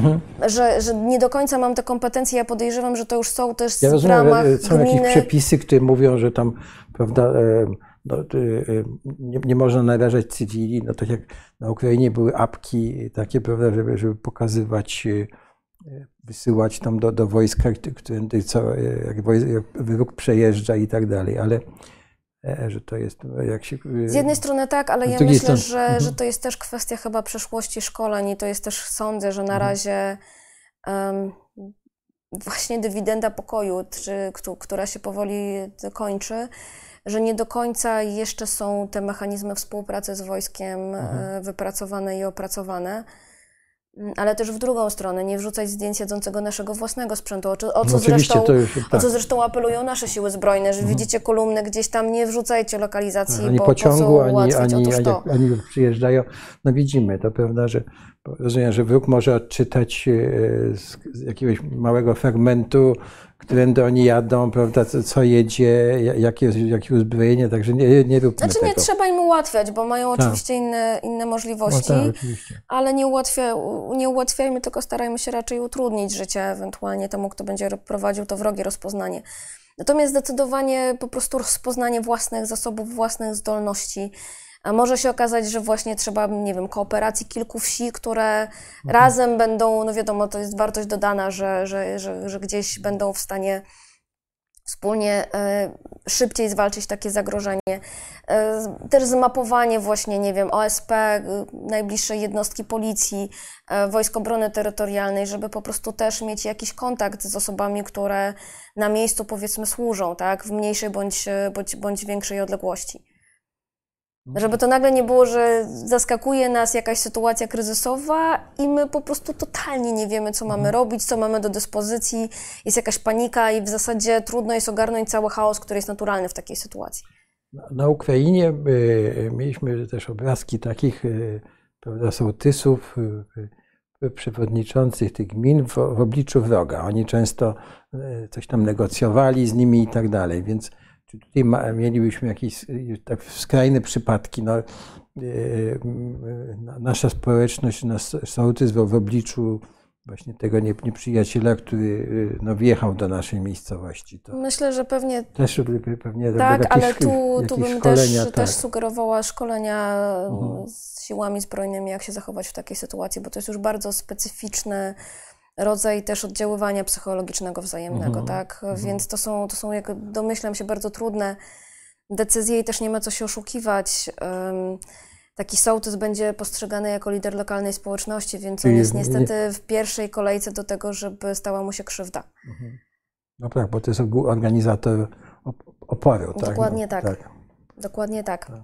<clears throat> Że, że, nie do końca mam te kompetencje. Ja podejrzewam, że to już są też ja w rozumiem, Są gminy. jakieś przepisy, które mówią, że tam prawda, no, y, y, nie, nie, można narażać cywili. No, tak jak na Ukrainie były apki takie, prawda, żeby, żeby pokazywać, y, wysyłać tam do, do wojska, którędy co, jak, wojsk, jak przejeżdża i tak dalej, ale e, że to jest jak się... Z jednej strony tak, ale ja myślę, strony. że, że mhm. to jest też kwestia chyba przeszłości szkoleń i to jest też, sądzę, że na mhm. razie um, właśnie dywidenda pokoju, czy, która się powoli kończy, że nie do końca jeszcze są te mechanizmy współpracy z wojskiem e, mhm. wypracowane i opracowane. Mm, ale też w drugą stronę, nie wrzucać zdjęć jedzącego naszego własnego sprzętu, o, co, zresztą, już, tak. o co, no, tak. zresztą, apelują nasze siły zbrojne, że mhm. widzicie kolumnę gdzieś tam, nie wrzucajcie lokalizacji, ani bo pociągu, po ani, ani, ani, ani przyjeżdżają. No widzimy, to prawda, że rozumiem, że wróg może odczytać e, z jakiegoś małego fragmentu którędy oni jadą, prawda, co jedzie, jakie, jakie uzbrojenie, także nie, nie róbmy Znaczy nie trzeba im ułatwiać, bo mają tak. oczywiście inne, inne możliwości, no tak, ale nie, ułatwia, nie ułatwiajmy, tylko starajmy się raczej utrudnić życie ewentualnie temu, kto będzie prowadził to wrogie rozpoznanie. Natomiast zdecydowanie po prostu rozpoznanie własnych zasobów, własnych zdolności, a może się okazać, że właśnie trzeba, nie wiem, kooperacji kilku wsi, które mhm. razem będą, no wiadomo, to jest wartość dodana, że, że, że, że gdzieś będą w stanie wspólnie e, szybciej zwalczyć takie zagrożenie. Y, też zmapowanie właśnie, nie wiem, OSP, e, najbliższej jednostki policji, Wojsk Obrony Terytorialnej, żeby po prostu też mieć jakiś kontakt z osobami, które na miejscu powiedzmy służą, tak, w mniejszej bądź, bądź, bądź większej odległości. Mhm. Żeby to nagle nie było, że zaskakuje nas jakaś sytuacja kryzysowa i my po prostu totalnie nie wiemy, co mamy mhm. robić, co mamy do dyspozycji, jest jakaś panika i w zasadzie trudno jest ogarnąć cały chaos, który jest naturalny w takiej sytuacji. Na Ukrainie y, y, mieliśmy też obrazki takich y, prawda, sołtysów, przewodniczących tych gmin w, w obliczu wroga. Oni często coś tam negocjowali z nimi i tak dalej, więc czy tutaj ma, mielibyśmy jakieś y, tak skrajne przypadki? No, y, y, nasza społeczność, nasz sołtys w obliczu właśnie tego nieprzyjaciela, który no, wjechał do naszej miejscowości. To Myślę, że pewnie też pewnie tak, jakieś, ale tu, tu bym też, tak. też sugerowała szkolenia mhm. z siłami zbrojnymi, jak się zachować w takiej sytuacji, bo to jest już bardzo specyficzne rodzaj też oddziaływania psychologicznego wzajemnego, mhm. tak? Mhm. Więc to są, to są, jak domyślam się, bardzo trudne decyzje i też nie ma co się oszukiwać. Um, taki sołtys będzie postrzegany jako lider lokalnej społeczności, więc on jest niestety w pierwszej kolejce do tego, żeby stała mu się krzywda. Mhm. No tak, bo to jest organizator oporu, tak? Dokładnie no, tak. tak. Dokładnie tak. tak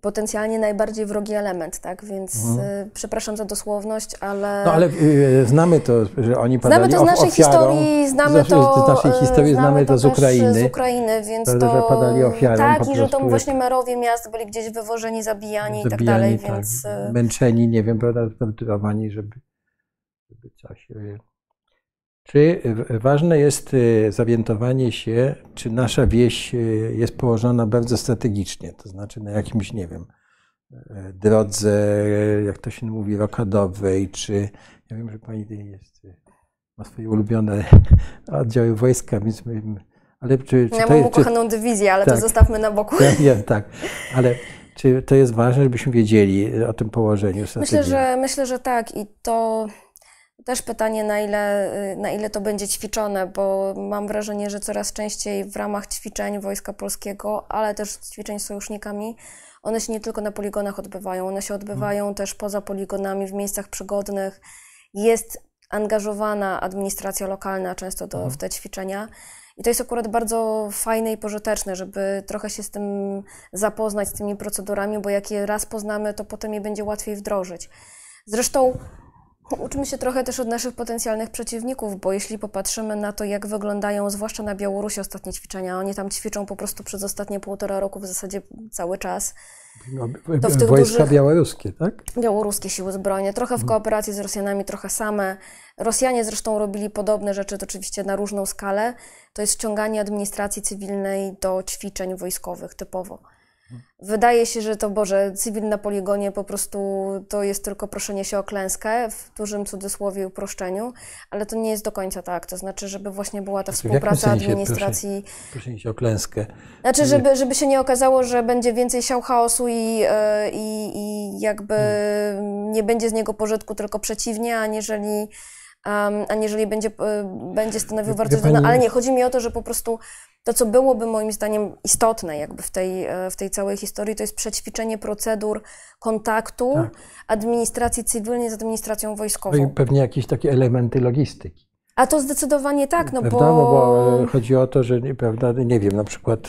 potencjalnie najbardziej wrogi element, tak? Więc mhm. y, przepraszam za dosłowność, ale... No ale y, znamy to, że oni padali Znamy znaczy, to z naszej ofiarą, historii, znamy to... Z naszej historii, znamy, znamy to z Ukrainy. z Ukrainy, więc to... że padali ofiarą Tak, i że to właśnie merowie miast byli gdzieś wywożeni, zabijani, zabijani i tak dalej, tak, więc... Y, Męczeni, nie wiem, prawda, torturowani, żeby, żeby coś... Żeby czy ważne jest y, zawiętowanie się, czy nasza wieś y, jest położona bardzo strategicznie, to znaczy na jakimś, nie wiem, e, drodze, jak to się mówi, rokadowej, czy ja wiem, że pani jest, y, ma swoje ulubione <laughs> oddziały wojska, więc my, ale czy, czy ja to, mam ukochaną czy, dywizję, ale tak, to zostawmy na boku. Ja wiem, tak, ale czy to jest ważne, żebyśmy wiedzieli o tym położeniu strategicznym? Myślę, że, myślę, że tak i to też pytanie, na ile, na ile to będzie ćwiczone, bo mam wrażenie, że coraz częściej w ramach ćwiczeń Wojska Polskiego, ale też ćwiczeń z sojusznikami, one się nie tylko na poligonach odbywają, one się odbywają hmm. też poza poligonami, w miejscach przygodnych. Jest angażowana administracja lokalna często do, hmm. w mhm. te ćwiczenia. I to jest akurat bardzo fajne i pożyteczne, żeby trochę się z tym zapoznać, z tymi procedurami, bo jak je raz poznamy, to potem je będzie łatwiej wdrożyć. Zresztą Uczymy się trochę też od naszych potencjalnych przeciwników, bo jeśli popatrzymy na to, jak wyglądają, zwłaszcza na Białorusi, ostatnie ćwiczenia, oni tam ćwiczą po prostu przez ostatnie półtora roku w zasadzie cały czas. No, to w tych wojska białoruskie, tak? Białoruskie siły zbrojne, trochę w mhm. kooperacji z Rosjanami, trochę same. Rosjanie zresztą robili podobne rzeczy, to oczywiście na różną skalę. To jest ściąganie administracji cywilnej do ćwiczeń wojskowych typowo. Wydaje się, że to Boże, cywil na poligonie po prostu to jest tylko proszenie się o klęskę, w dużym cudzysłowie uproszczeniu, ale to nie jest do końca tak. To znaczy, żeby właśnie była ta znaczy, współpraca administracji. Proszenie, proszenie się o klęskę. Znaczy, żeby, żeby się nie okazało, że będzie więcej siał chaosu i, e, i, i jakby hmm. nie będzie z niego pożytku, tylko przeciwnie, aniżeli, um, aniżeli będzie, e, będzie stanowił wartość dodana. Ale nie, chodzi mi o to, że po prostu to, co byłoby moim zdaniem istotne jakby w tej, e, w tej całej historii, to jest przećwiczenie procedur kontaktu tak. administracji cywilnej z administracją wojskową. No pewnie jakieś takie elementy logistyki. A to zdecydowanie tak, no prawda? bo... No bo e, chodzi o to, że prawda, nie wiem, na przykład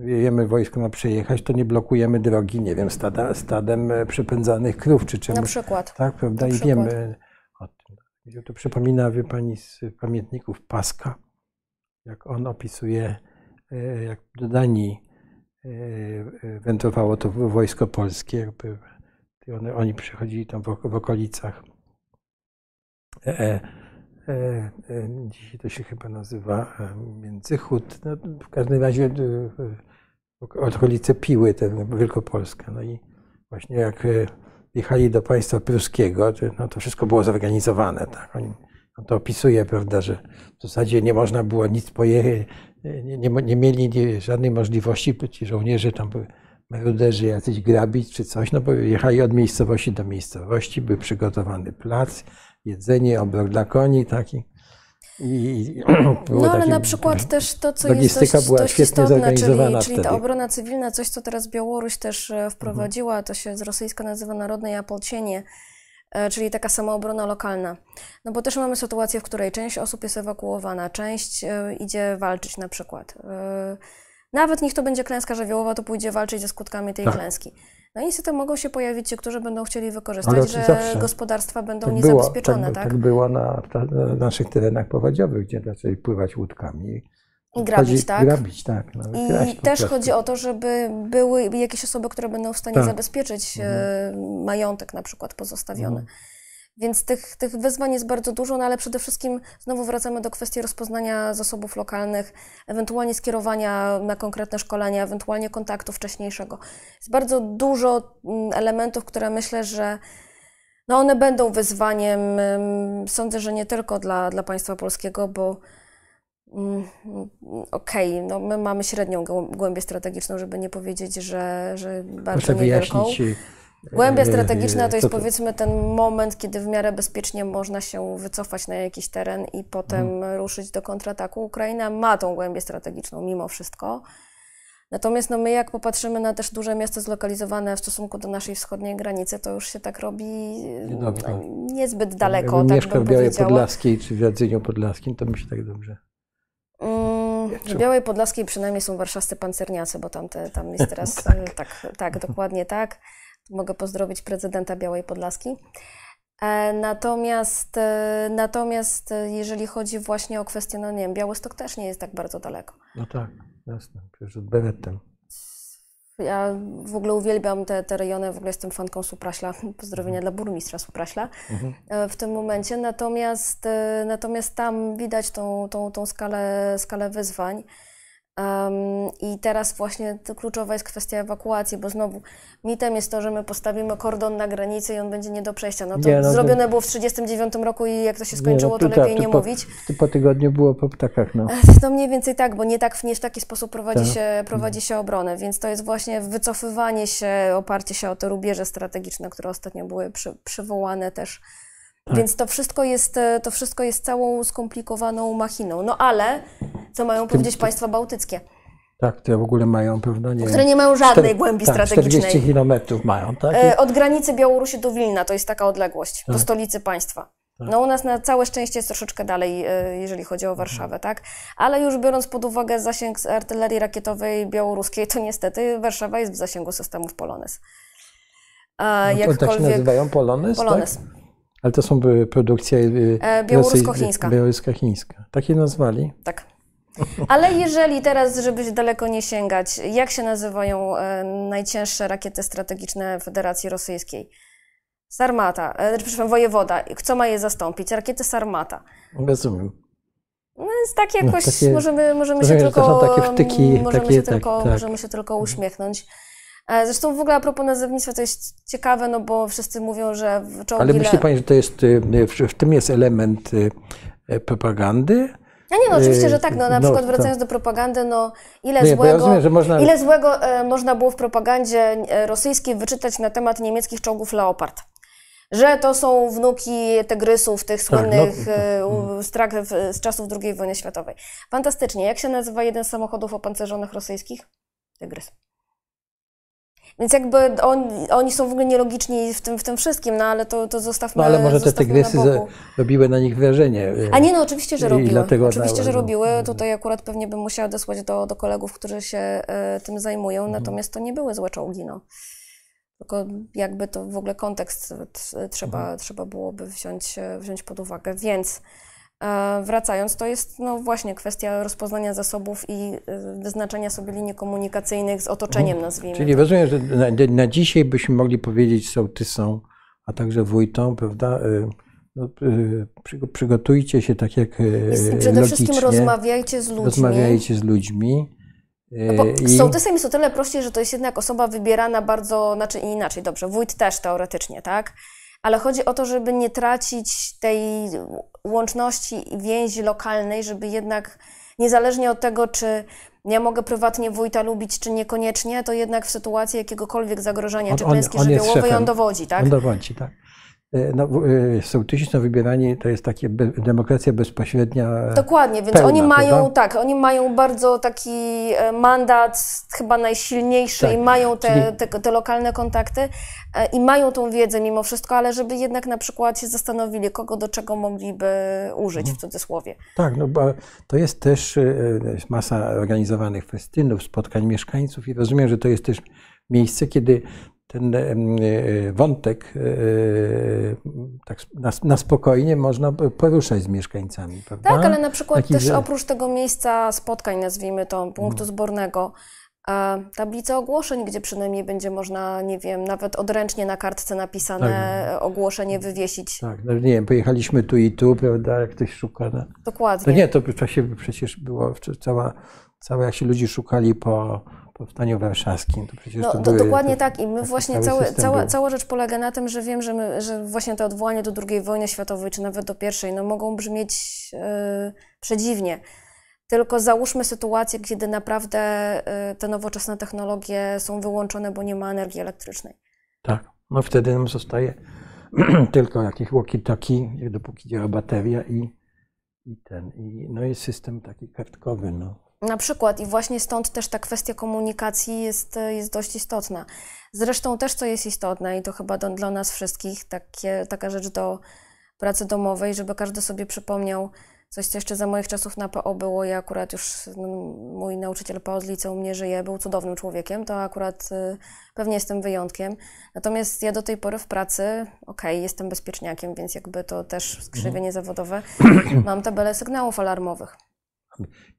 wiemy, e, wojsko ma przejechać, to nie blokujemy drogi, nie wiem, stada, stadem przepędzanych krów czy czemuś. Na przykład. Tak, prawda, na i przykład. wiemy o tym. To przypomina, wie pani, z pamiętników Paska, jak on opisuje, e, jak do Danii e, wędrowało to wojsko polskie, jakby one, oni przychodzili tam w, w okolicach. E, e, e, dzisiaj to się chyba nazywa Międzychód. No, w każdym razie okolice Piły, ten Wielkopolska. No i właśnie jak jechali do państwa pruskiego, no to wszystko było zorganizowane. Tak? Oni on no to opisuje, prawda, że w zasadzie nie można było nic pojechać, nie, nie, nie mieli żadnej możliwości, ci żołnierze tam były maruderzy jacyś grabić czy coś, no bo jechali od miejscowości do miejscowości, był przygotowany plac, jedzenie, obrok dla koni taki. I, <clears throat> no ale na przykład też to, co jest dość, była dość istotne, czyli, czyli ta obrona cywilna, coś co teraz Białoruś też e, mhm. wprowadziła, to się z rosyjska nazywa Narodne Apolcienie, E, czyli taka samoobrona lokalna. No bo też mamy sytuację, w której część osób jest ewakuowana, część e, idzie walczyć na przykład. E, nawet niech to będzie klęska żywiołowa, to pójdzie walczyć ze skutkami tej tak. klęski. No i niestety mogą się pojawić ci, którzy będą chcieli wykorzystać, że gospodarstwa będą tak niezabezpieczone. Było, tak, tak? tak było na, na, naszych terenach powodziowych, gdzie zaczęli pływać łódkami i grabić, chodzi, tak? Grabić, tak. Nawet no, I też chodzi o to, żeby były jakieś osoby, które będą w stanie tak. zabezpieczyć e, mhm. majątek na przykład pozostawiony. Mhm. Więc tych, tych wyzwań jest bardzo dużo, no ale przede wszystkim znowu wracamy do kwestii rozpoznania zasobów lokalnych, ewentualnie skierowania na konkretne szkolenia, ewentualnie kontaktu wcześniejszego. Jest bardzo dużo mm, elementów, które myślę, że no one będą wyzwaniem, sądzę, że nie tylko dla, dla państwa polskiego, bo Mm, mm, okej, okay, no my mamy średnią głębię strategiczną, żeby nie powiedzieć, że, że bardzo Proszę niewielką. Wyjaśnić, e, Głębia e, strategiczna to e, jest powiedzmy ten moment, kiedy w miarę bezpiecznie można się wycofać na jakiś teren i potem hmm. ruszyć do kontrataku. Ukraina ma tą głębię strategiczną mimo wszystko. Natomiast no my jak popatrzymy na też duże miasto zlokalizowane w stosunku do naszej wschodniej granicy, to już się tak robi no, niezbyt daleko. Jakbym tak mieszka w Białej Podlaskiej czy w Jadzeniu Podlaskim, to mi się tak dobrze Mm, w Białej Podlaskiej przynajmniej są warszawscy pancerniacy, bo tam, te, tam jest teraz. <laughs> tak. E, tak. tak, dokładnie tak. Mogę pozdrowić prezydenta Białej Podlaskiej. Natomiast, e, natomiast e, jeżeli chodzi właśnie o kwestię, no nie wiem, Białystok też nie jest tak bardzo daleko. No tak, jasne, przecież od ja w ogóle uwielbiam te, te rejony, w ogóle jestem fanką Supraśla. Pozdrowienia dla burmistrza Supraśla mhm. e, w tym momencie. Natomiast, e, natomiast tam widać tą, tą, tą skalę, skalę wyzwań. Um, I teraz właśnie kluczowa jest kwestia ewakuacji, bo znowu mitem jest to, że my postawimy kordon na granicy i on będzie nie do przejścia. No to nie, no, zrobione było w 1939 roku i jak to się skończyło, nie, no, to, tak, lepiej nie po, mówić. Ty po tygodniu było po ptakach. No. no mniej więcej tak, bo nie, tak, nie w taki sposób prowadzi, tak. się, prowadzi się obronę, więc to jest właśnie wycofywanie się, oparcie się o te rubieże strategiczne, które ostatnio były przy, przywołane też tak. Więc to wszystko, jest, e, to wszystko jest całą skomplikowaną machiną. No ale co mają powiedzieć państwa bałtyckie? Tak, które w ogóle mają pewno nie. Które nie mają żadnej 4, głębi tak, strategicznej. 40 kilometrów mają, tak? E, od granicy Białorusi do Wilna to jest taka odległość, tak. do stolicy państwa. Tak. No u nas na całe szczęście jest troszeczkę dalej, e, jeżeli chodzi o Warszawę, mhm. tak? Ale już biorąc pod uwagę zasięg artylerii rakietowej białoruskiej, to niestety Warszawa jest w zasięgu systemów Polones. A jakkolwiek... No tak się nazywają? Polones? Polones. Tak? Ale to są e, produkcja e, e, białorusko-chińska. Białorusko-chińska. Tak je nazwali? Tak. Ale jeżeli teraz, żeby daleko nie sięgać, jak się nazywają najcięższe rakiety strategiczne Federacji Rosyjskiej? Sarmata, przepraszam, wojewoda. Co ma je zastąpić? Rakiety Sarmata. Rozumiem. No więc tak no, jakoś takie, możemy, Możemy się tylko uśmiechnąć. E, zresztą w ogóle a propos nazewnictwa to jest ciekawe, no bo wszyscy mówią, że czołgi... Ale myśli Pani, że to jest, y, y, w tym jest element y, propagandy? Ja nie, no oczywiście, że tak. No, na no, przykład wracając do propagandy, no ile nie, złego, rozumiem, można... ile złego e, można było w propagandzie e, rosyjskiej wyczytać na temat niemieckich czołgów Leopard. Że to są wnuki tygrysów, tych słynnych tak, no. no, no. z czasów II wojny światowej. Fantastycznie. Jak się nazywa jeden z samochodów opancerzonych rosyjskich? Tygrys. Więc jakby on, oni są w ogóle nielogiczni w tym, w tym wszystkim, no ale to, to zostawmy No ale może te tygrysy robiły na nich wrażenie. Y, A nie, no oczywiście, że robiły. Oczywiście, że no. robiły. Tutaj akurat pewnie bym musiała odesłać do, do kolegów, którzy się y, tym zajmują, mhm. natomiast to nie były złe czołgi, no. Tylko jakby to w ogóle kontekst y, trzeba, mhm. trzeba byłoby wziąć, wziąć pod uwagę, więc... A e, wracając, to jest no właśnie kwestia rozpoznania zasobów i e, wyznaczenia sobie linii komunikacyjnych z otoczeniem, mhm. nazwijmy. Czyli to. Tak. rozumiem, że na, na, dzisiaj byśmy mogli powiedzieć sołtysom, a także wójtom, prawda, e, no, przygotujcie się tak jak I Przede logicznie, wszystkim rozmawiajcie z ludźmi. Rozmawiajcie z ludźmi. No bo sołtysem jest o tyle prościej, że to jest jednak osoba wybierana bardzo, znaczy inaczej, dobrze, wójt też teoretycznie, tak? ale chodzi o to, żeby nie tracić tej łączności i więzi lokalnej, żeby jednak niezależnie od tego, czy ja mogę prywatnie wójta lubić, czy niekoniecznie, to jednak w sytuacji jakiegokolwiek zagrożenia, on, czy klęski żywiołowej on dowodzi, tak? On dowodzi, tak. E, no, sołtysi e, są wybierani, to jest taka be, demokracja bezpośrednia. E, Dokładnie, więc pełna, oni mają, prawda? tak, oni mają bardzo taki mandat, chyba najsilniejszy tak. i mają te, te, te, lokalne kontakty i mają tą wiedzę mimo wszystko, ale żeby jednak na przykład się zastanowili, kogo do czego mogliby użyć mhm. w cudzysłowie. Tak, no bo to jest też masa organizowanych festynów, spotkań mieszkańców i rozumiem, że to jest też miejsce, kiedy ten e, e, e, wątek tak na, spokojnie można poruszać z mieszkańcami, prawda? Tak, ale na przykład Taki też że... oprócz tego miejsca spotkań, nazwijmy to, punktu mm. zbornego, tablica ogłoszeń, gdzie przynajmniej będzie można, nie wiem, nawet odręcznie na kartce napisane tak. No. ogłoszenie wywiesić. Tak, no, nie wiem, pojechaliśmy tu i tu, prawda, jak ktoś szuka. No. Dokładnie. No nie, to w czasie przecież było cała, cała, jak się ludzi szukali po Powstaniu Warszawskim. To przecież no, to do, dokładnie to, tak, tak i my tak właśnie cały, cała, cała rzecz polega na tym, że wiem, że, my, że właśnie te odwołania do II wojny światowej, czy nawet do pierwszej, no mogą brzmieć yy, przedziwnie. Tylko załóżmy sytuację, kiedy naprawdę e, te nowoczesne technologie są wyłączone, bo nie ma energii elektrycznej. Tak, no wtedy nam zostaje <clears throat> tylko jakiś walkie-talkie, dopóki działa bateria i, i ten, i, no i system taki kartkowy, no. Na przykład i właśnie stąd też ta kwestia komunikacji jest, e, jest dość istotna. Zresztą też co jest istotne i to chyba do, dla nas wszystkich takie, taka rzecz do pracy domowej, żeby każdy sobie przypomniał coś, co jeszcze za moich czasów na PO było. Ja akurat już no, mój nauczyciel PO z liceum nie żyje, był cudownym człowiekiem, to akurat y, pewnie jestem wyjątkiem. Natomiast ja do tej pory w pracy, okej, okay, jestem bezpieczniakiem, więc jakby to też skrzywienie mhm. zawodowe, mam tabelę sygnałów alarmowych.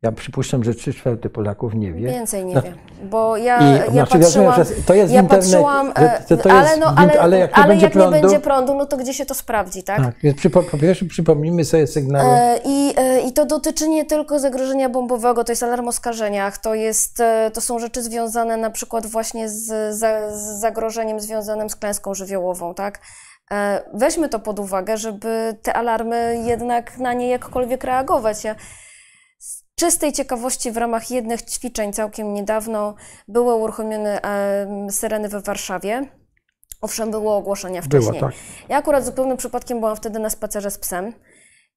Ja przypuszczam, że 3 czwarte Polaków nie wie. Więcej nie no. wie, bo ja, I, ja znaczy, patrzyłam, ja, to jest ja internet, patrzyłam, że, to e, ale, no, ale, ale jak, nie, ale będzie jak prądu, nie będzie prądu, no to gdzie się to sprawdzi, tak? tak więc przypo, po pierwsze przypomnijmy sobie sygnały. E, i, e, I to dotyczy nie tylko zagrożenia bombowego, to jest alarm o skażeniach, to, jest, to są rzeczy związane na przykład właśnie z, z, zagrożeniem związanym z klęską żywiołową, tak? weźmy to pod uwagę, żeby te alarmy jednak na nie jakkolwiek reagować. Ja, czystej ciekawości w ramach jednych ćwiczeń całkiem niedawno były uruchomione e, syreny we Warszawie. Owszem, było ogłoszenia wcześniej. Było, tak. Ja akurat zupełnym przypadkiem byłam wtedy na spacerze z psem.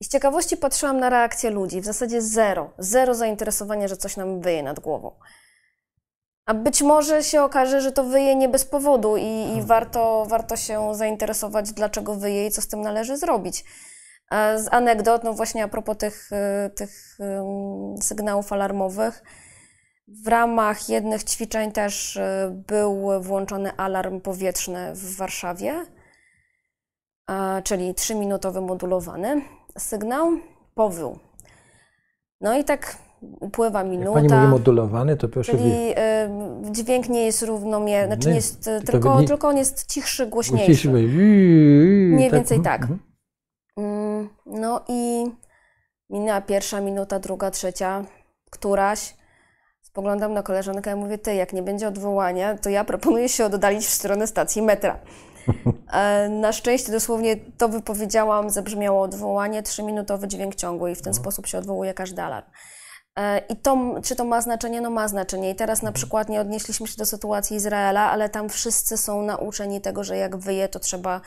I z ciekawości patrzyłam na reakcję ludzi. W zasadzie zero. Zero zainteresowania, że coś nam wyje nad głową. A być może się okaże, że to wyje nie bez powodu i, i hmm. warto, warto się zainteresować, dlaczego wyje i co z tym należy zrobić z anegdot, no właśnie a propos tych, y, tych y, sygnałów alarmowych, w ramach jednych ćwiczeń też y, był włączony alarm powietrzny w Warszawie, czyli 3-minutowy modulowany sygnał, powył. No i tak pływa minuta. Jak pani mówi modulowany, to proszę Czyli wie. dźwięk nie jest równomierny, znaczy nie jest, tylko, nie, tylko on jest cichszy, głośniejszy. Mniej tak, więcej mhm, tak. Mhm. Mm, no i minęła pierwsza minuta, druga, trzecia, któraś. Spoglądam na koleżankę i mówię, ty, jak nie będzie odwołania, to ja proponuję się oddalić w stronę stacji metra. <laughs> E, na szczęście dosłownie to wypowiedziałam, zabrzmiało odwołanie, trzyminutowy dźwięk ciągły i w ten no. sposób się odwołuje każdy alarm. E, I to, czy to ma znaczenie? No ma znaczenie. I teraz na mhm. przykład nie odnieśliśmy się do sytuacji Izraela, ale tam wszyscy są nauczeni tego, że jak wyje, to trzeba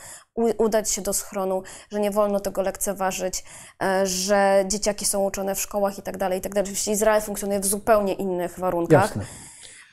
udać się do schronu, że nie wolno tego lekceważyć, e, że dzieciaki są uczone w szkołach i tak dalej, i tak dalej. Oczywiście Izrael funkcjonuje w zupełnie innych warunkach. Jasne.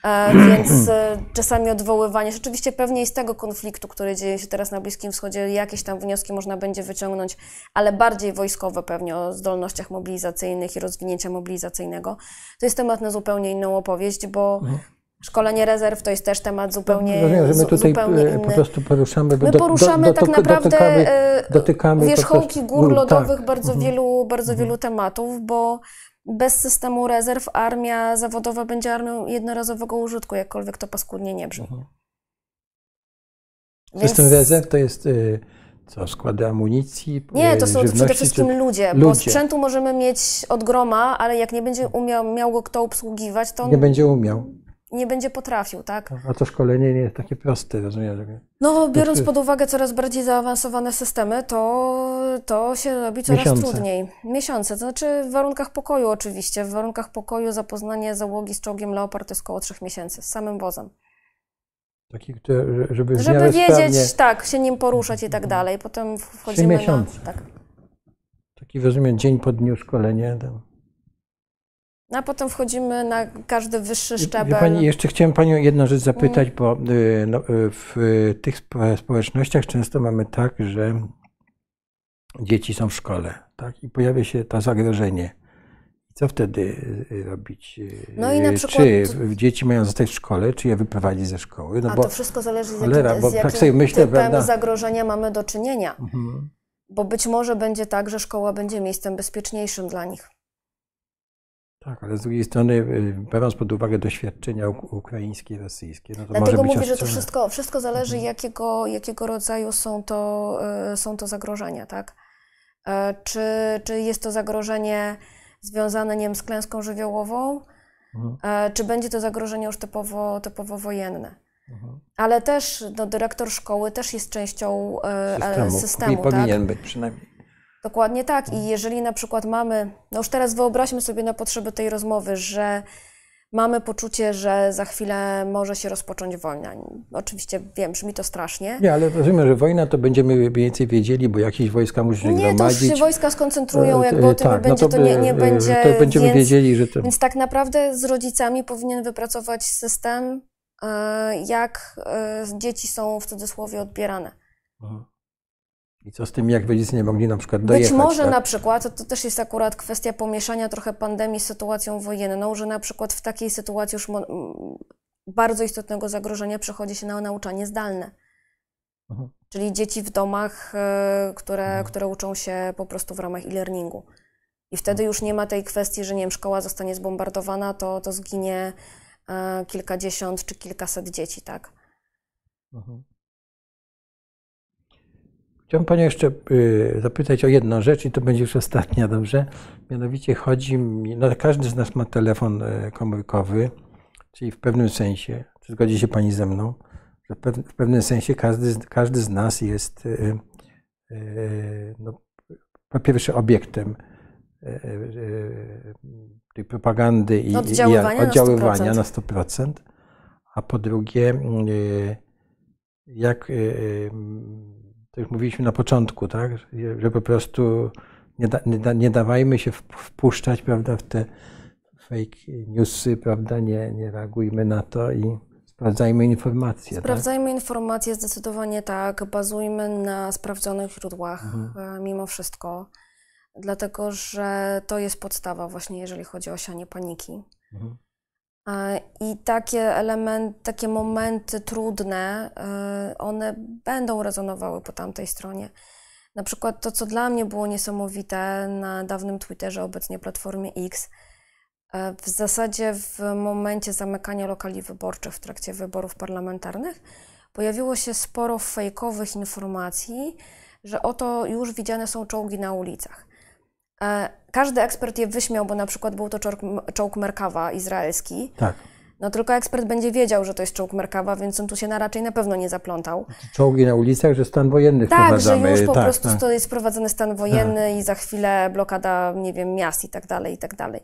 E, mhm. więc e, czasami odwoływanie Rzeczywiście oczywiście pewnie i z tego konfliktu, który dzieje się teraz na Bliskim Wschodzie, jakieś tam wnioski można będzie wyciągnąć, ale bardziej wojskowe pewnie o zdolnościach mobilizacyjnych i rozwinięcia mobilizacyjnego. To jest temat na zupełnie inną opowieść, bo mhm. Szkolenie rezerw to jest też temat zupełnie no, Rozumiem, że my tutaj e, po prostu poruszamy My poruszamy do, do, do, tak naprawdę dotykamy, dotykamy wierzchołki gór tak. lodowych bardzo, mhm. wielu, bardzo wielu tematów, bo bez systemu rezerw armia zawodowa będzie armią jednorazowego użytku, jakkolwiek to paskudnie nie brzmi. Mhm. Więc... System rezerw to jest y, co, składy amunicji? Y, nie, to są przede wszystkim czy... ludzie, ludzie, bo sprzętu możemy mieć od groma, ale jak nie będzie umiał, miał go kto obsługiwać, to... Nie będzie umiał nie będzie potrafił, tak? A to szkolenie nie jest takie proste, rozumiem. No, biorąc znaczy- pod uwagę coraz bardziej zaawansowane systemy, to, to się robi coraz Miesiące. trudniej. Miesiące, to znaczy w warunkach pokoju oczywiście. W warunkach pokoju zapoznanie załogi z czołgiem Leopard to jest około trzech miesięcy, z samym wozem. Taki, żeby, żeby wiedzieć, sprawnie... tak, się nim poruszać i tak dalej. Potem wchodzimy na... Tak. Taki, rozumiem, dzień po dniu szkolenie. Tam. No a potem wchodzimy na każdy wyższy szczebel. Pani, jeszcze chciałem Panią jedną rzecz zapytać, mm. bo y, no, y, w tych społecznościach często mamy tak, że dzieci są w szkole tak? i pojawia się to zagrożenie. Co wtedy y, robić? No i na przykład... Czy dzieci mają zostać w szkole, czy je wyprowadzić ze szkoły? No A bo... to wszystko zależy z, cholera, jakim, bo z jakim tak myślę, typem prawda? zagrożenia mamy do czynienia. Mhm. Bo być może będzie tak, że szkoła będzie miejscem bezpieczniejszym dla nich. Tak, ale z drugiej strony, y, biorąc pod uwagę doświadczenia ukraińskie, rosyjskie, no to Dlatego może być mówię, że to wszystko, wszystko zależy, mhm. jakiego, jakiego rodzaju są to, y, są to zagrożenia, tak? E, czy, czy jest to zagrożenie związane nie wiem, z klęską żywiołową, mhm. E, czy będzie to zagrożenie już typowo, typowo wojenne. Mhm. Ale też no, dyrektor szkoły też jest częścią e, systemu, systemu i tak? powinien tak? być przynajmniej. Dokładnie tak. I jeżeli na przykład mamy, no już teraz wyobraźmy sobie na potrzeby tej rozmowy, że mamy poczucie, że za chwilę może się rozpocząć wojna. Oczywiście wiem, brzmi to strasznie. Nie, ale rozumiem, że wojna to będziemy więcej wiedzieli, bo jakieś wojska muszą się nie, gromadzić. Nie, to się wojska skoncentrują, e, jakby o tym tak, no będzie, no to, to, nie, nie e, będzie. To będziemy więc, wiedzieli, że to... Więc tak naprawdę z rodzicami powinien wypracować system, e, jak dzieci są w cudzysłowie odbierane. Aha. I co z tym, jak rodzice nie mogli na przykład dojechać? Być może tak? na przykład, to, też jest akurat kwestia pomieszania trochę pandemii z sytuacją wojenną, że na przykład w takiej sytuacji już bardzo istotnego zagrożenia przechodzi się na nauczanie zdalne. Aha. Mhm. Czyli dzieci w domach, e, które, mhm. które uczą się po prostu w ramach e-learningu. I wtedy mhm. już nie ma tej kwestii, że nie wiem, szkoła zostanie zbombardowana, to, to zginie e, kilkadziesiąt czy kilkaset dzieci, tak? Mhm. Chciałbym Panią jeszcze y, zapytać o jedną rzecz i to będzie już ostatnia, dobrze? Mianowicie chodzi mi, no każdy z nas ma telefon e, komórkowy, czyli w pewnym sensie, czy zgodzi się Pani ze mną, że w pewnym sensie każdy, każdy z nas jest e, e, no, po pierwsze obiektem tej propagandy i oddziaływania, i oddziaływania na 100%, na 100% a po drugie mm, jak to już mówiliśmy na początku, tak? że po prostu nie, da, nie, da, nie dawajmy się wpuszczać prawda, w te fake newsy, prawda? Nie, nie reagujmy na to i sprawdzajmy informacje. Tak? Sprawdzajmy tak? informacje, zdecydowanie tak. Bazujmy na sprawdzonych źródłach mhm. E, mimo wszystko, dlatego że to jest podstawa właśnie, jeżeli chodzi o sianie paniki. Mhm. I takie elementy, takie momenty trudne, e, one będą rezonowały po tamtej stronie. Na przykład to, co dla mnie było niesamowite na dawnym Twitterze, obecnie platformie X, e, w zasadzie w momencie zamykania lokali wyborczych w trakcie wyborów parlamentarnych pojawiło się sporo fejkowych informacji, że oto już widziane są czołgi na ulicach. E, każdy ekspert je wyśmiał, bo na przykład był to czołg, czołg Merkawa izraelski. Tak. No tylko ekspert będzie wiedział, że to jest czołg Merkawa, więc on tu się na raczej na pewno nie zaplątał. Znaczy, czołgi na ulicach, że stan wojenny tak, wprowadzamy. Tak, że już po tak, prostu tak. to jest wprowadzony stan wojenny tak. i za chwilę blokada, nie wiem, miast i tak dalej, i tak dalej.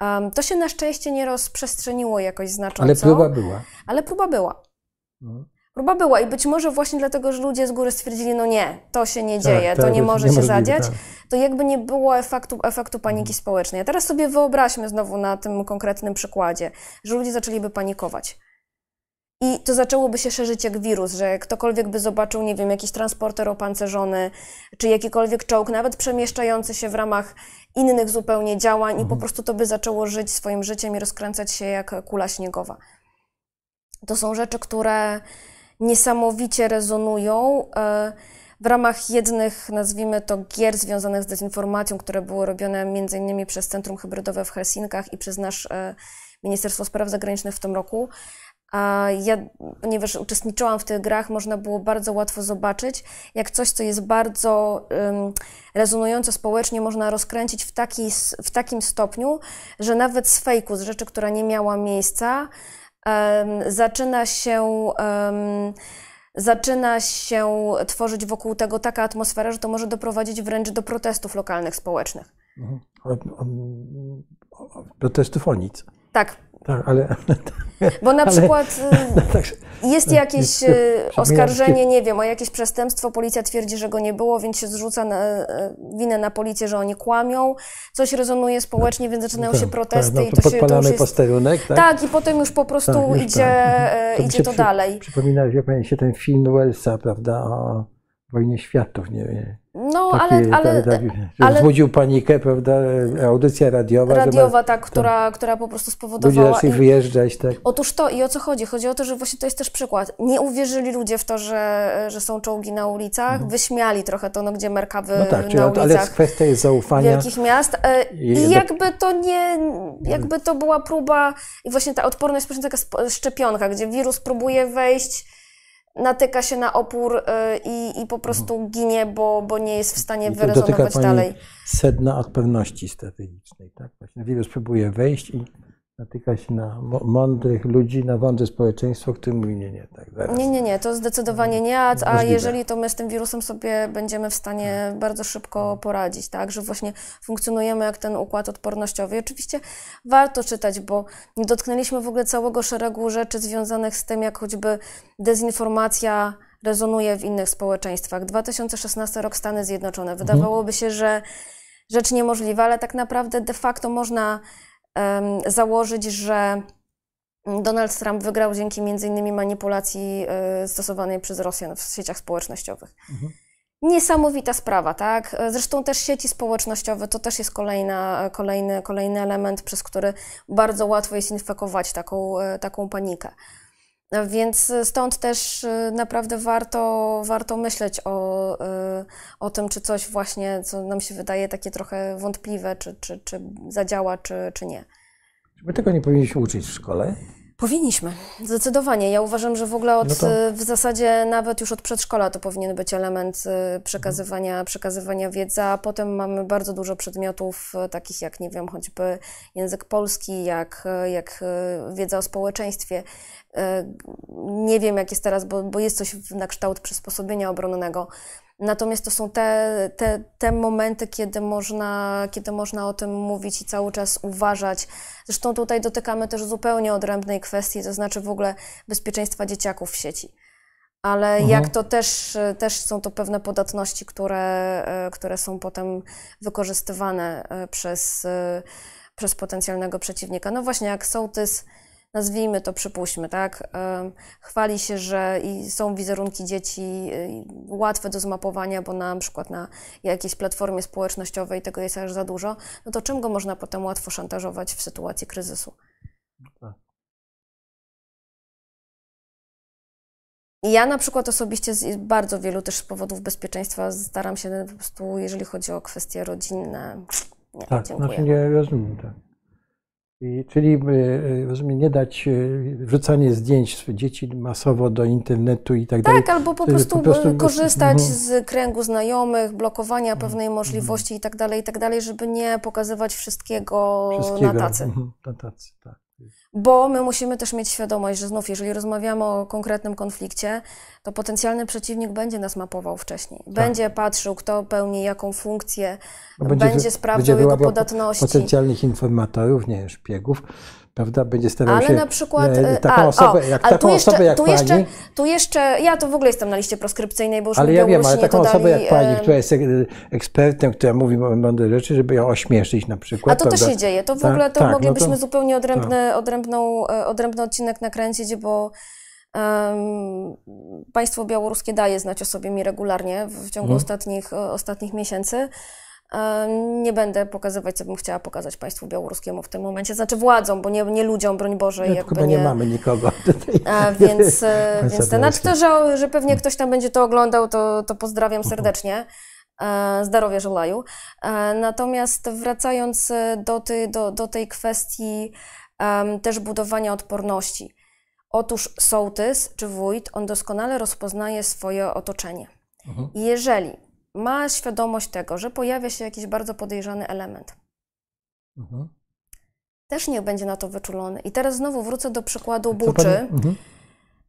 Um, to się na szczęście nie rozprzestrzeniło jakoś znacząco. Ale próba była. Ale próba była. No. Próba była i być może właśnie dlatego, że ludzie z góry stwierdzili, no nie, to się nie tak, dzieje, tak, to nie może się zadziać, tak. to jakby nie było efektu, efektu paniki mhm. społecznej. A teraz sobie wyobraźmy znowu na tym konkretnym przykładzie, że ludzie zaczęliby panikować. I to zaczęłoby się szerzyć jak wirus, że ktokolwiek by zobaczył, nie wiem, jakiś transporter opancerzony, czy jakikolwiek czołg, nawet przemieszczający się w ramach innych zupełnie działań, mhm. i po mhm. prostu to by zaczęło żyć swoim życiem i rozkręcać się jak kula śniegowa. To są rzeczy, które niesamowicie rezonują e, w ramach jednych, nazwijmy to, gier związanych z dezinformacją, które były robione m.in. przez Centrum Hybrydowe w Helsinkach i przez nasz e, Ministerstwo Spraw Zagranicznych w tym roku. A ja, ponieważ uczestniczyłam w tych grach, można było bardzo łatwo zobaczyć, jak coś, co jest bardzo um, rezonujące społecznie, można rozkręcić w, taki, w takim stopniu, że nawet z fejku, z rzeczy, która nie miała miejsca, zaczyna się zaczyna się tworzyć wokół tego taka atmosfera, że to może doprowadzić wręcz do protestów lokalnych, społecznych. Do mhm. Protestów o nic. Tak, tak, ale. Bo na <laughs> ale, przykład y, <laughs> no tak, jest no, jakieś y, oskarżenie, nie wiem, o jakieś przestępstwo, policja twierdzi, że go nie było, więc się zrzuca na, e, winę na policję, że oni kłamią. Coś rezonuje społecznie, więc zaczynają no tak, się tak, protesty tak, no, to i to się to już jest... posterunek, tak? tak, i potem już po prostu tak, już idzie, tak. Mhm. E, to, idzie to przy, dalej. Przypominasz jak się ten film Wellsa, prawda, o wojnie światów, nie wiem no, Takie, ale, ale, tak, tak ale wzbudził panikę, prawda? Audycja radiowa. Radiowa, tak, która, która po prostu spowodowała. Ludzie zaczęli wyjeżdżać, tak. Otóż to i o co chodzi? Chodzi o to, że właśnie to jest też przykład. Nie uwierzyli ludzie w to, że, że są czołgi na ulicach, mhm. wyśmiali trochę to, no gdzie merkawy no tak, na czyli, ulicach. Ale kwestia jest zaufania. Wielkich miast. E, I, I jakby to nie, mhm. jakby to była próba, i właśnie ta odporność, taka szczepionka, gdzie wirus próbuje wejść natyka się na opór y, i, i po prostu mhm. ginie, bo, bo nie jest w stanie wyrezonować dalej. Sedna od pewności strategicznej, tak? Właśnie wirus próbuje wejść i natyka się na mądrych ludzi, na mądre społeczeństwo, które mówi nie, nie, tak zaraz. Nie, nie, nie, to zdecydowanie nie, a, a jeżeli to my z tym wirusem sobie będziemy w stanie no. bardzo szybko poradzić, tak, że właśnie funkcjonujemy jak ten układ odpornościowy. I oczywiście warto czytać, bo dotknęliśmy w ogóle całego szeregu rzeczy związanych z tym, jak choćby dezinformacja rezonuje w innych społeczeństwach. 2016 rok Stany Zjednoczone. Mhm. Wydawałoby się, że rzecz niemożliwa, ale tak naprawdę de facto można założyć, że Donald Trump wygrał dzięki między innymi manipulacji e, stosowanej przez Rosjan w sieciach społecznościowych. Mhm. Niesamowita sprawa, tak? E, zresztą też sieci społecznościowe to też jest kolejna, e, kolejny, kolejny element, przez który bardzo łatwo jest infekować taką, taką panikę. No więc y, stąd też y, naprawdę warto, warto myśleć o, y, o tym, czy coś właśnie, co nam się wydaje takie trochę wątpliwe, czy, czy, czy zadziała, czy, czy nie. my tego nie powinniśmy uczyć w szkole? Powinniśmy, zdecydowanie. Ja uważam, że w ogóle od, no to... w zasadzie nawet już od przedszkola to powinien być element y, przekazywania, przekazywania wiedzy, a potem mamy bardzo dużo przedmiotów y, takich jak, nie wiem, choćby język polski, jak, y, jak wiedza o społeczeństwie. Nie wiem jak jest teraz, bo, bo jest coś na kształt przysposobienia obronnego, Natomiast to są te, te, te momenty, kiedy można, kiedy można o tym mówić i cały czas uważać. Zresztą tutaj dotykamy też zupełnie odrębnej kwestii, to znaczy w ogóle bezpieczeństwa dzieciaków w sieci. Ale mhm. jak to też, też są to pewne podatności, które, e, które są potem wykorzystywane e, przez, e, przez potencjalnego przeciwnika. No właśnie, jak sołtys nazwijmy to, przypuśćmy, tak, chwali się, że są wizerunki dzieci y, łatwe do zmapowania, bo na przykład na jakiejś platformie społecznościowej tego jest aż za dużo, no to czym go można potem łatwo szantażować w sytuacji kryzysu? Ja na przykład osobiście z bardzo wielu też powodów bezpieczeństwa staram się po prostu, jeżeli chodzi o kwestie rodzinne, nie, tak, dziękuję. Znaczy nie rozumiem, tak czyli e, e, rozumiem, nie dać e, wrzucanie zdjęć dzieci masowo do internetu i tak, dalej. Tak, albo po prostu, po prostu korzystać no. z kręgu znajomych, blokowania mm, pewnej mm, mm. możliwości i tak dalej, i tak dalej, żeby nie pokazywać wszystkiego, wszystkiego. na tacy. Mhm, na tacy tak bo my musimy też mieć świadomość, że znów, jeżeli rozmawiamy o konkretnym konflikcie, to potencjalny przeciwnik będzie nas mapował wcześniej. Tak. Będzie tak. patrzył, kto pełni jaką funkcję, no będzie, będzie sprawdzał będzie jego podatności. Potencjalnych informatorów, nie szpiegów, prawda, będzie stawiał ale się na przykład, e, e, taką a, osobę, o, jak, ale taką jeszcze, osobę jak tu pani. Jeszcze, tu jeszcze, ja to w ogóle jestem na liście proskrypcyjnej, bo już Ale ja wiem, ale taką osobę dali, jak pani, która jest e, ekspertem, która mówi mądre rzeczy, żeby ją ośmieszyć na przykład. A to też się dzieje, to w tak, ogóle to tak, no moglibyśmy no to, zupełnie odrębny, to. Tak. odrębną, odrębny odcinek nakręcić, bo um, państwo białoruskie daje znać o sobie mi regularnie w ciągu mhm. ostatnich, ostatnich miesięcy. Nie będę pokazywać, co bym chciała pokazać państwu białoruskiemu w tym momencie, znaczy władzą, bo nie, nie ludziom, broń Boże. No, jakby chyba nie, nie mamy nikogo. <laughs> Tutaj. więc, e, <laughs> więc ten, znaczy to, że, że pewnie ktoś tam będzie to oglądał, to, to pozdrawiam mhm. serdecznie. E, Zdarowie żelaju. E, natomiast wracając do, ty, do, do tej kwestii um, też budowania odporności. Otóż sołtys czy wójt, on doskonale rozpoznaje swoje otoczenie. Mhm. Jeżeli ma świadomość tego, że pojawia się jakiś bardzo podejrzany element. Mhm. Też niech będzie na to wyczulony. I teraz znowu wrócę do przykładu buczy. Mhm.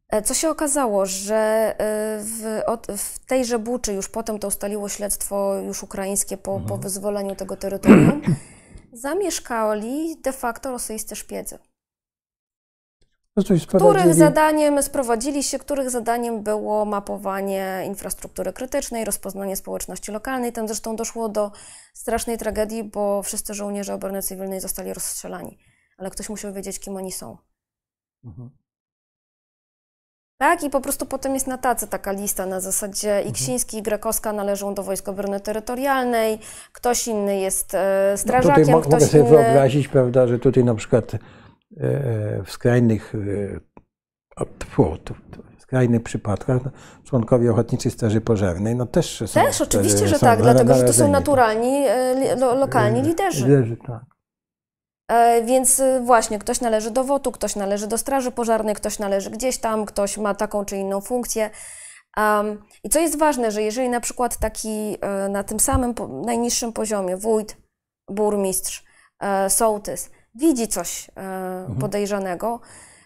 E, co, się okazało, że e, w, od, w tejże buczy, już potem to ustaliło śledztwo już ukraińskie po, mhm. po wyzwoleniu tego terytorium, <clears throat> zamieszkali de facto rosyjscy szpiedzy których zadaniem sprowadzili się, których zadaniem było mapowanie infrastruktury krytycznej, rozpoznanie społeczności lokalnej. Tam zresztą doszło do strasznej tragedii, bo wszyscy żołnierze obrony cywilnej zostali rozstrzelani. Ale ktoś musiał wiedzieć, kim oni są. Mhm. Tak, i po prostu potem jest na tacy taka lista na zasadzie mhm. i Ksiński, i Grekowska należą do Wojsk Obrony Terytorialnej, ktoś inny jest strażakiem, no tutaj ktoś mogę sobie inny... wyobrazić, prawda, że tutaj na przykład E, e, w skrajnych, e, w skrajnych przypadkach członkowie Ochotniczej Straży Pożarnej no też są. Też, oczywiście, że tak, dlatego że to są naturalni, lokalni liderzy. liderzy tak. Więc właśnie ktoś należy do WOT-u, ktoś należy do Straży Pożarnej, ktoś należy gdzieś tam, ktoś ma taką czy inną funkcję. Um, I co jest ważne, że jeżeli na przykład taki na tym samym najniższym poziomie wójt, burmistrz, sołtys widzi coś e, mhm. podejrzanego,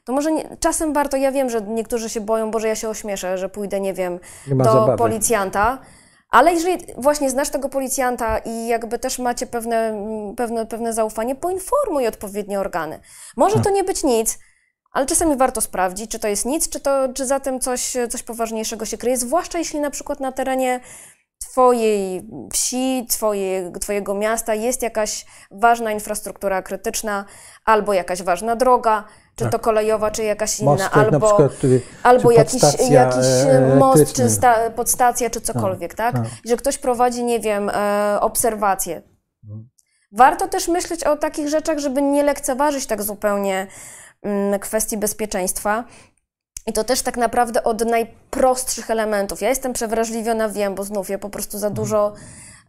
to może nie, czasem warto, ja wiem, że niektórzy się boją, bo że ja się ośmieszę, że pójdę, nie wiem, nie do zabawy. policjanta, ale jeżeli właśnie znasz tego policjanta i jakby też macie pewne, pewne, pewne zaufanie, poinformuj odpowiednie organy. Może tak. to nie być nic, ale czasami warto sprawdzić, czy to jest nic, czy, to, czy za tym coś, coś poważniejszego się kryje, zwłaszcza jeśli na przykład na terenie Twojej wsi, twoje, Twojego miasta jest jakaś ważna infrastruktura krytyczna, albo jakaś ważna droga, czy tak. to kolejowa, czy jakaś inna, most, albo, przykład, czy, albo czy jakiś, jakiś e, most, czy sta, podstacja, czy tak, cokolwiek, tak? tak. Że ktoś prowadzi, nie wiem, e, obserwacje. Mhm. Warto też myśleć o takich rzeczach, żeby nie lekceważyć tak zupełnie mm, kwestii bezpieczeństwa. I to też tak naprawdę od najprostszych elementów. Ja jestem przewrażliwiona, wiem, bo znów ja po prostu za dużo,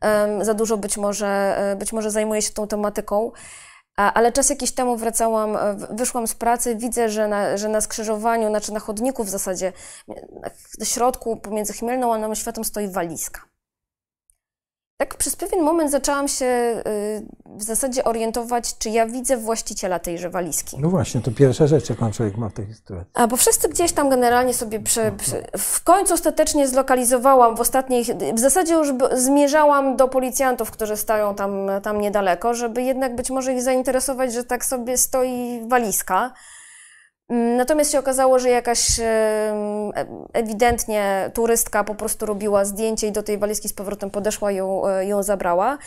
um, za dużo być może, e, być może zajmuję się tą tematyką. ale czas jakiś temu wracałam, e, wyszłam z pracy, widzę, że na, że na skrzyżowaniu, znaczy na chodniku w zasadzie, w środku pomiędzy Chmielną a Nowym Światem stoi walizka tak przez pewien moment zaczęłam się y, w zasadzie orientować, czy ja widzę właściciela tejże walizki. No właśnie, to pierwsza rzecz, pan człowiek ma w tej sytuacji. A bo wszyscy gdzieś tam generalnie sobie prze, no, prze, no. w końcu ostatecznie zlokalizowałam w ostatniej, w zasadzie już zmierzałam do policjantów, którzy stają tam, tam niedaleko, żeby jednak być może ich zainteresować, że tak sobie stoi walizka. Natomiast się okazało, że jakaś ewidentnie turystka po prostu robiła zdjęcie i do tej walizki z powrotem podeszła i ją, e, ją zabrała.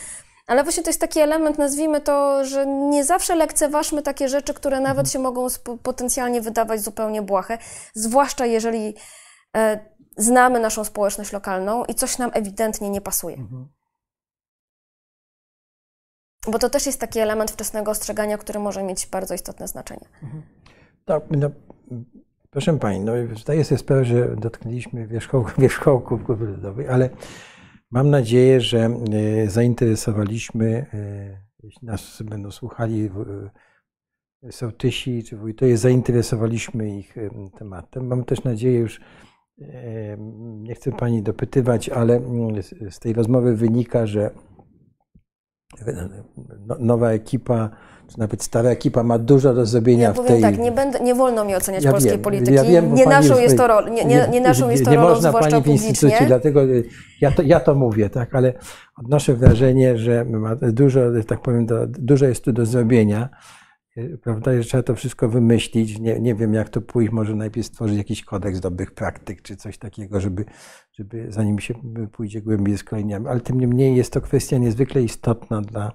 Ale właśnie to jest taki element, nazwijmy to, że nie zawsze lekceważmy takie rzeczy, które nawet mhm. się mogą potencjalnie wydawać zupełnie błahe, zwłaszcza jeżeli e, znamy naszą społeczność lokalną i coś nam ewidentnie nie pasuje. Mhm. Bo to też jest taki element wczesnego ostrzegania, który może mieć bardzo istotne znaczenie. Mhm. Tak, no, proszę Pani, no, zdaję sobie sprawę, że dotknęliśmy wierzchołków <laughs> wierzchołku ludowej, ale mam nadzieję, że e, zainteresowaliśmy, e, jeśli nas będą słuchali e, sołtysi czy wójtowie, zainteresowaliśmy ich tematem. Mam też nadzieję już, nie chcę Pani dopytywać, ale mm, z tej rozmowy wynika, że no, nowa ekipa nawet stara ekipa ma dużo do zrobienia ja w tej... tak, nie, będę, nie wolno mi oceniać ja polskiej wiem, polityki. Ja wiem, nie, naszą jest, to rolą, nie, nie, nie naszą nie, to rolą, można zwłaszcza pani w instytucji, dlatego ja to, ja to mówię, tak, ale odnoszę wrażenie, że ma dużo, tak powiem, do, dużo jest tu do zrobienia. Y, prawda, że trzeba to wszystko wymyślić. Nie, nie wiem, jak to pójść. Może najpierw stworzyć jakiś kodeks dobrych praktyk, czy coś takiego, żeby, żeby zanim się y, pójdzie głębiej z kolejniami. Ale tym niemniej jest to kwestia niezwykle istotna dla,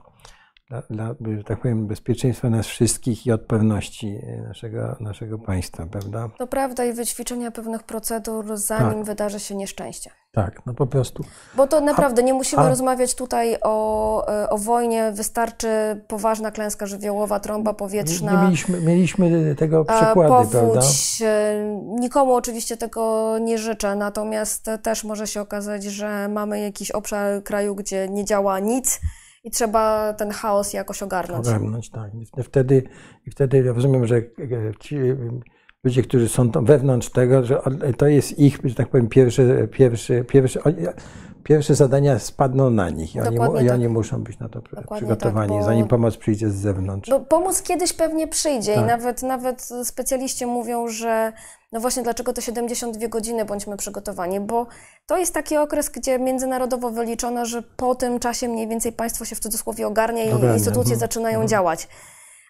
dla, dla, tak powiem, bezpieczeństwa nas wszystkich i odpewności e, naszego, naszego państwa, prawda? To prawda i wyćwiczenia pewnych procedur, zanim tak. wydarzy się nieszczęście. Tak, no po prostu. Bo to naprawdę, a, nie musimy a... rozmawiać tutaj o, e, o wojnie, wystarczy poważna klęska żywiołowa, trąba powietrzna. Nie mieliśmy, mieliśmy tego e, przykłady, powódź. prawda? Nikomu oczywiście tego nie życzę, natomiast też może się okazać, że mamy jakiś obszar kraju, gdzie nie działa nic, i trzeba ten chaos jakoś ogarnąć. Ogarnąć, tak. I wtedy, i wtedy rozumiem, że e, ci e, ludzie, którzy są wewnątrz tego, że e, to jest ich, że tak powiem, pierwszy, pierwszy, pierwszy pierwsze zadania spadną na nich. Oni, tak. I oni muszą być na to Dokładnie przygotowani, tak, zanim pomoc przyjdzie z zewnątrz. Bo pomoc kiedyś pewnie przyjdzie tak. i nawet, nawet specjaliści mówią, że no właśnie dlaczego te 72 godziny bądźmy przygotowani, bo to jest taki okres, gdzie międzynarodowo wyliczono, że po tym czasie mniej więcej państwo się w cudzysłowie ogarnie i instytucje mhm. zaczynają mhm. działać.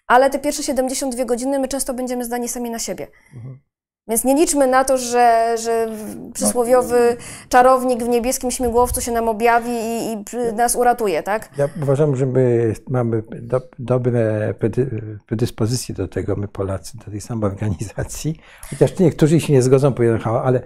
Ale te pierwsze 72 godziny my często będziemy zdani sami na siebie. Mhm. Więc nie liczmy na to, że, że przysłowiowy no, czarownik w niebieskim śmigłowcu się nam objawi i, i nas uratuje, tak? Ja uważam, że my mamy do, dobre predyspozycje do tego, my Polacy, do tej samej organizacji. Chociaż niektórzy się nie zgodzą, pojechało, ale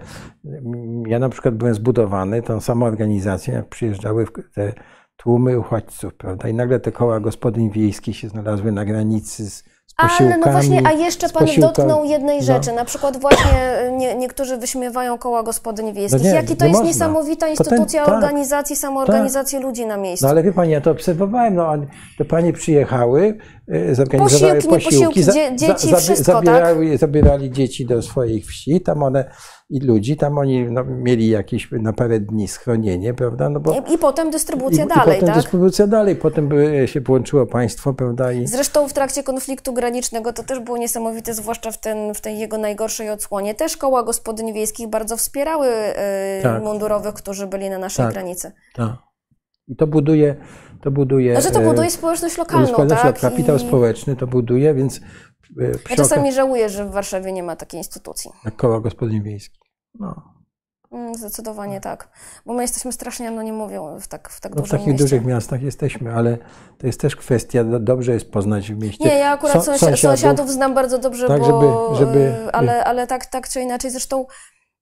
ja na przykład byłem zbudowany tą samą organizację, jak przyjeżdżały te tłumy uchodźców, prawda? I nagle te koła gospodyń wiejskich się znalazły na granicy z posiłkami, Ale no właśnie, a jeszcze Pan dotknął jednej rzeczy, no. na przykład właśnie e, nie, niektórzy wyśmiewają koła gospodyń wiejskich. No nie, Jaki to jest można. niesamowita instytucja tak. organizacji, tak, samoorganizacji tak. ludzi na miejscu. No ale wie Pani, ja to obserwowałem, no te Panie przyjechały, e, zorganizowały posiłki, posiłki, posiłki dzieci, za, za, wszystko, zabierały, tak? zabierali dzieci do swoich wsi, tam one i ludzi. Tam oni no, mieli jakieś na no, parę dni schronienie, prawda? No bo, I, I potem dystrybucja i, dalej, i potem tak? dystrybucja dalej. Potem by, się połączyło państwo, prawda? I... Zresztą w trakcie konfliktu granicznego to też było niesamowite, zwłaszcza w, ten, w tej jego najgorszej odsłonie. Też koła gospodyń wiejskich bardzo wspierały y, tak. mundurowych, którzy byli na naszej tak. granicy. Tak. I to buduje to buduje. Znaczy to buduje e, społeczność lokalną. Społeczność, tak? Kapitał I... społeczny to buduje, więc E, ja czasami żałuję, że w Warszawie nie ma takiej instytucji. Jak koła gospodyń wiejskich. No. Mm, zdecydowanie tak. Bo my jesteśmy strasznie anonimowi w tak, w tak no, dużym W takich mieście. dużych miastach jesteśmy, ale to jest też kwestia, no, dobrze jest poznać w mieście. Nie, ja akurat so, sąsiadów, sąsiadów znam bardzo dobrze, tak, bo, żeby, żeby, e, ale, ale tak, tak czy inaczej. Zresztą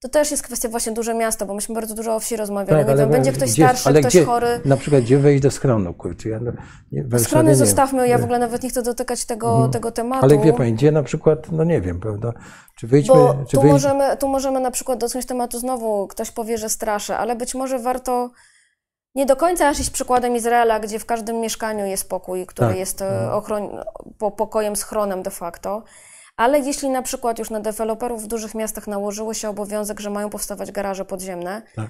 to też jest kwestia właśnie duże miasto, bo myśmy bardzo dużo o wsi rozmawiali. Tak, nie wiem, będzie ktoś gdzie, starszy, ktoś gdzie, chory. Na przykład gdzie wejść do schronu, kurczę. Ja, nie, Schrony nie zostawmy, nie. ja w ogóle nawet nie chcę dotykać tego, mhm. tego tematu. Ale wie pani, gdzie na przykład, no nie wiem, prawda? Czy wyjdźmy, bo czy tu, możemy, tu możemy na przykład dotknąć tematu znowu, ktoś powie, że straszy, ale być może warto nie do końca aż iść przykładem Izraela, gdzie w każdym mieszkaniu jest pokój, który tak, jest tak. po pokojem, schronem de facto. Ale jeśli na przykład już na deweloperów w dużych miastach nałożyło się obowiązek, że mają powstawać garaże podziemne, tak.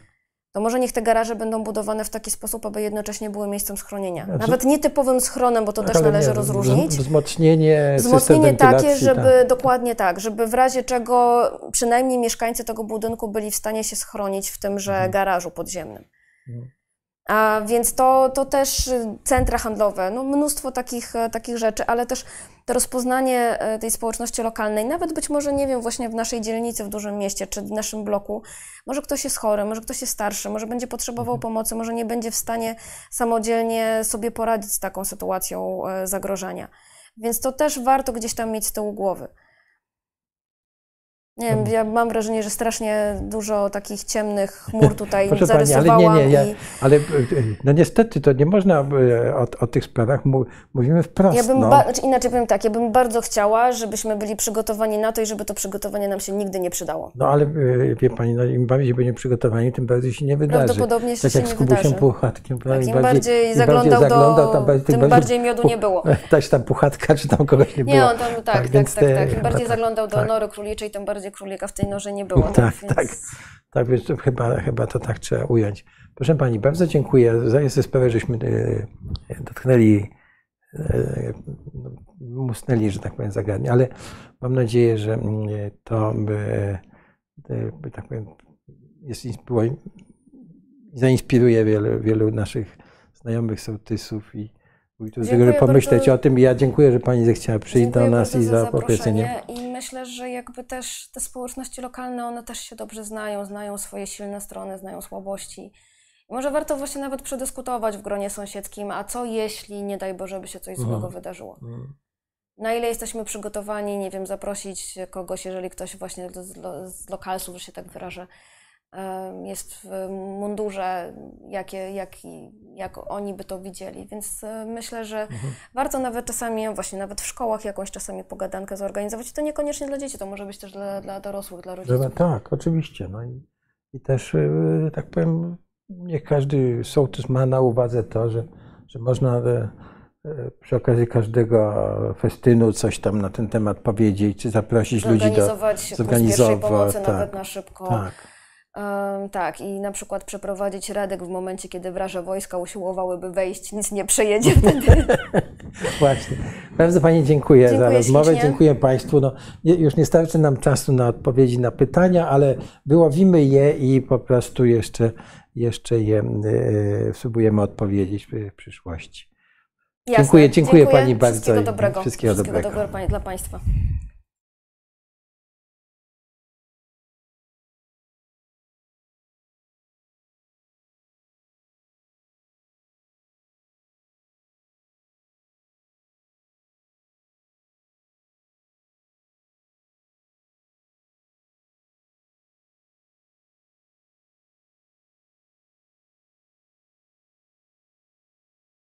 to może niech te garaże będą budowane w taki sposób, aby jednocześnie były miejscem schronienia. Znaczy, Nawet nietypowym schronem, bo to też należy nie, rozróżnić. Wzmocnienie, wzmocnienie takie, żeby tak. dokładnie tak, żeby w razie czego przynajmniej mieszkańcy tego budynku byli w stanie się schronić w tymże mhm. garażu podziemnym. Mhm. A więc to, to też centra handlowe, no mnóstwo takich, e, takich rzeczy, ale też to rozpoznanie e, tej społeczności lokalnej, nawet być może, nie wiem, właśnie w naszej dzielnicy, w dużym mieście czy w naszym bloku, może ktoś jest chory, może ktoś jest starszy, może będzie potrzebował mhm. pomocy, może nie będzie w stanie samodzielnie sobie poradzić z taką sytuacją e, zagrożenia. Więc to też warto gdzieś tam mieć z tyłu głowy. Nie wiem, ja mam wrażenie, że strasznie dużo takich ciemnych chmur <laughs> tutaj Proszę zarysowałam. ale nie, nie, ja, ale e, no niestety to nie można e, o, o tych sprawach mówimy wprost. Ja bym no. Znaczy inaczej powiem tak, ja bym bardzo chciała, żebyśmy byli przygotowani na to i żeby to przygotowanie nam się nigdy nie przydało. No ale e, wie Pani, no, im bardziej będziemy przygotowani, tym bardziej się nie wydarzy. Prawdopodobnie się, tak się nie wydarzy. Tak jak z Kubusiem Puchatkiem. Tak, im, bardziej, bardziej zaglądał, do, tam bardziej, tym bardziej, miodu nie było. <laughs> Też tam Puchatka, czy tam kogoś nie, było. Nie, on tam, tak, tak, tak, tak, tak, Im bardziej tak, zaglądał do tak. nory króliczej, tym bardziej zasadzie królika w tej noży nie było. No tak, więc... tak. Tak, więc chyba, chyba to tak trzeba ująć. Proszę Pani, bardzo dziękuję. Zdaję sobie sprawę, żeśmy e, dotknęli, musnęli, e, no, że tak powiem, zagadnień, ale mam nadzieję, że mm, to by, e, by tak powiem, jest, było, zainspiruje wielu, wielu naszych znajomych sołtysów i, Mówi tu, pomyśleć bardzo... o tym. I ja dziękuję, że Pani zechciała przyjść dziękuję do nas i za, za I myślę, że jakby też te społeczności lokalne, one też się dobrze znają, znają swoje silne strony, znają słabości. I może warto właśnie nawet przedyskutować w gronie sąsiedzkim, a co jeśli, nie daj Boże, by się coś mhm. złego wydarzyło. Mhm. Na ile jesteśmy przygotowani, nie wiem, zaprosić kogoś, jeżeli ktoś właśnie z lokalsów, że się tak wyrażę, jest w mundurze, jakie, jak, jak oni by to widzieli. Więc e, myślę, że mhm. warto nawet czasami, właśnie nawet w szkołach jakąś czasami pogadankę zorganizować. To niekoniecznie dla dzieci, to może być też dla, dla dorosłych, dla rodziców. tak, oczywiście. No i, i też, e, tak powiem, niech każdy sołtys ma na uwadze to, że, że można e, przy okazji każdego festynu coś tam na ten temat powiedzieć, czy zaprosić ludzi do... Zorganizować kurs pomocy tak, nawet na szybko. Tak. Um, tak, i na przykład przeprowadzić Radek w momencie, kiedy wraże wojska usiłowałyby wejść, nic nie przejedzie <laughs> wtedy. Właśnie. Bardzo Pani dziękuję, dziękuję za rozmowę, ślicznie. dziękuję Państwu. No, już nie starczy nam czasu na odpowiedzi na pytania, ale wyłowimy je i po prostu jeszcze, jeszcze je yy, spróbujemy odpowiedzieć w przyszłości. Dziękuję, dziękuję, dziękuję, Pani bardzo. Wszystkiego dobrego. Wszystkiego, Wszystkiego dobrego, dobrego dla Państwa.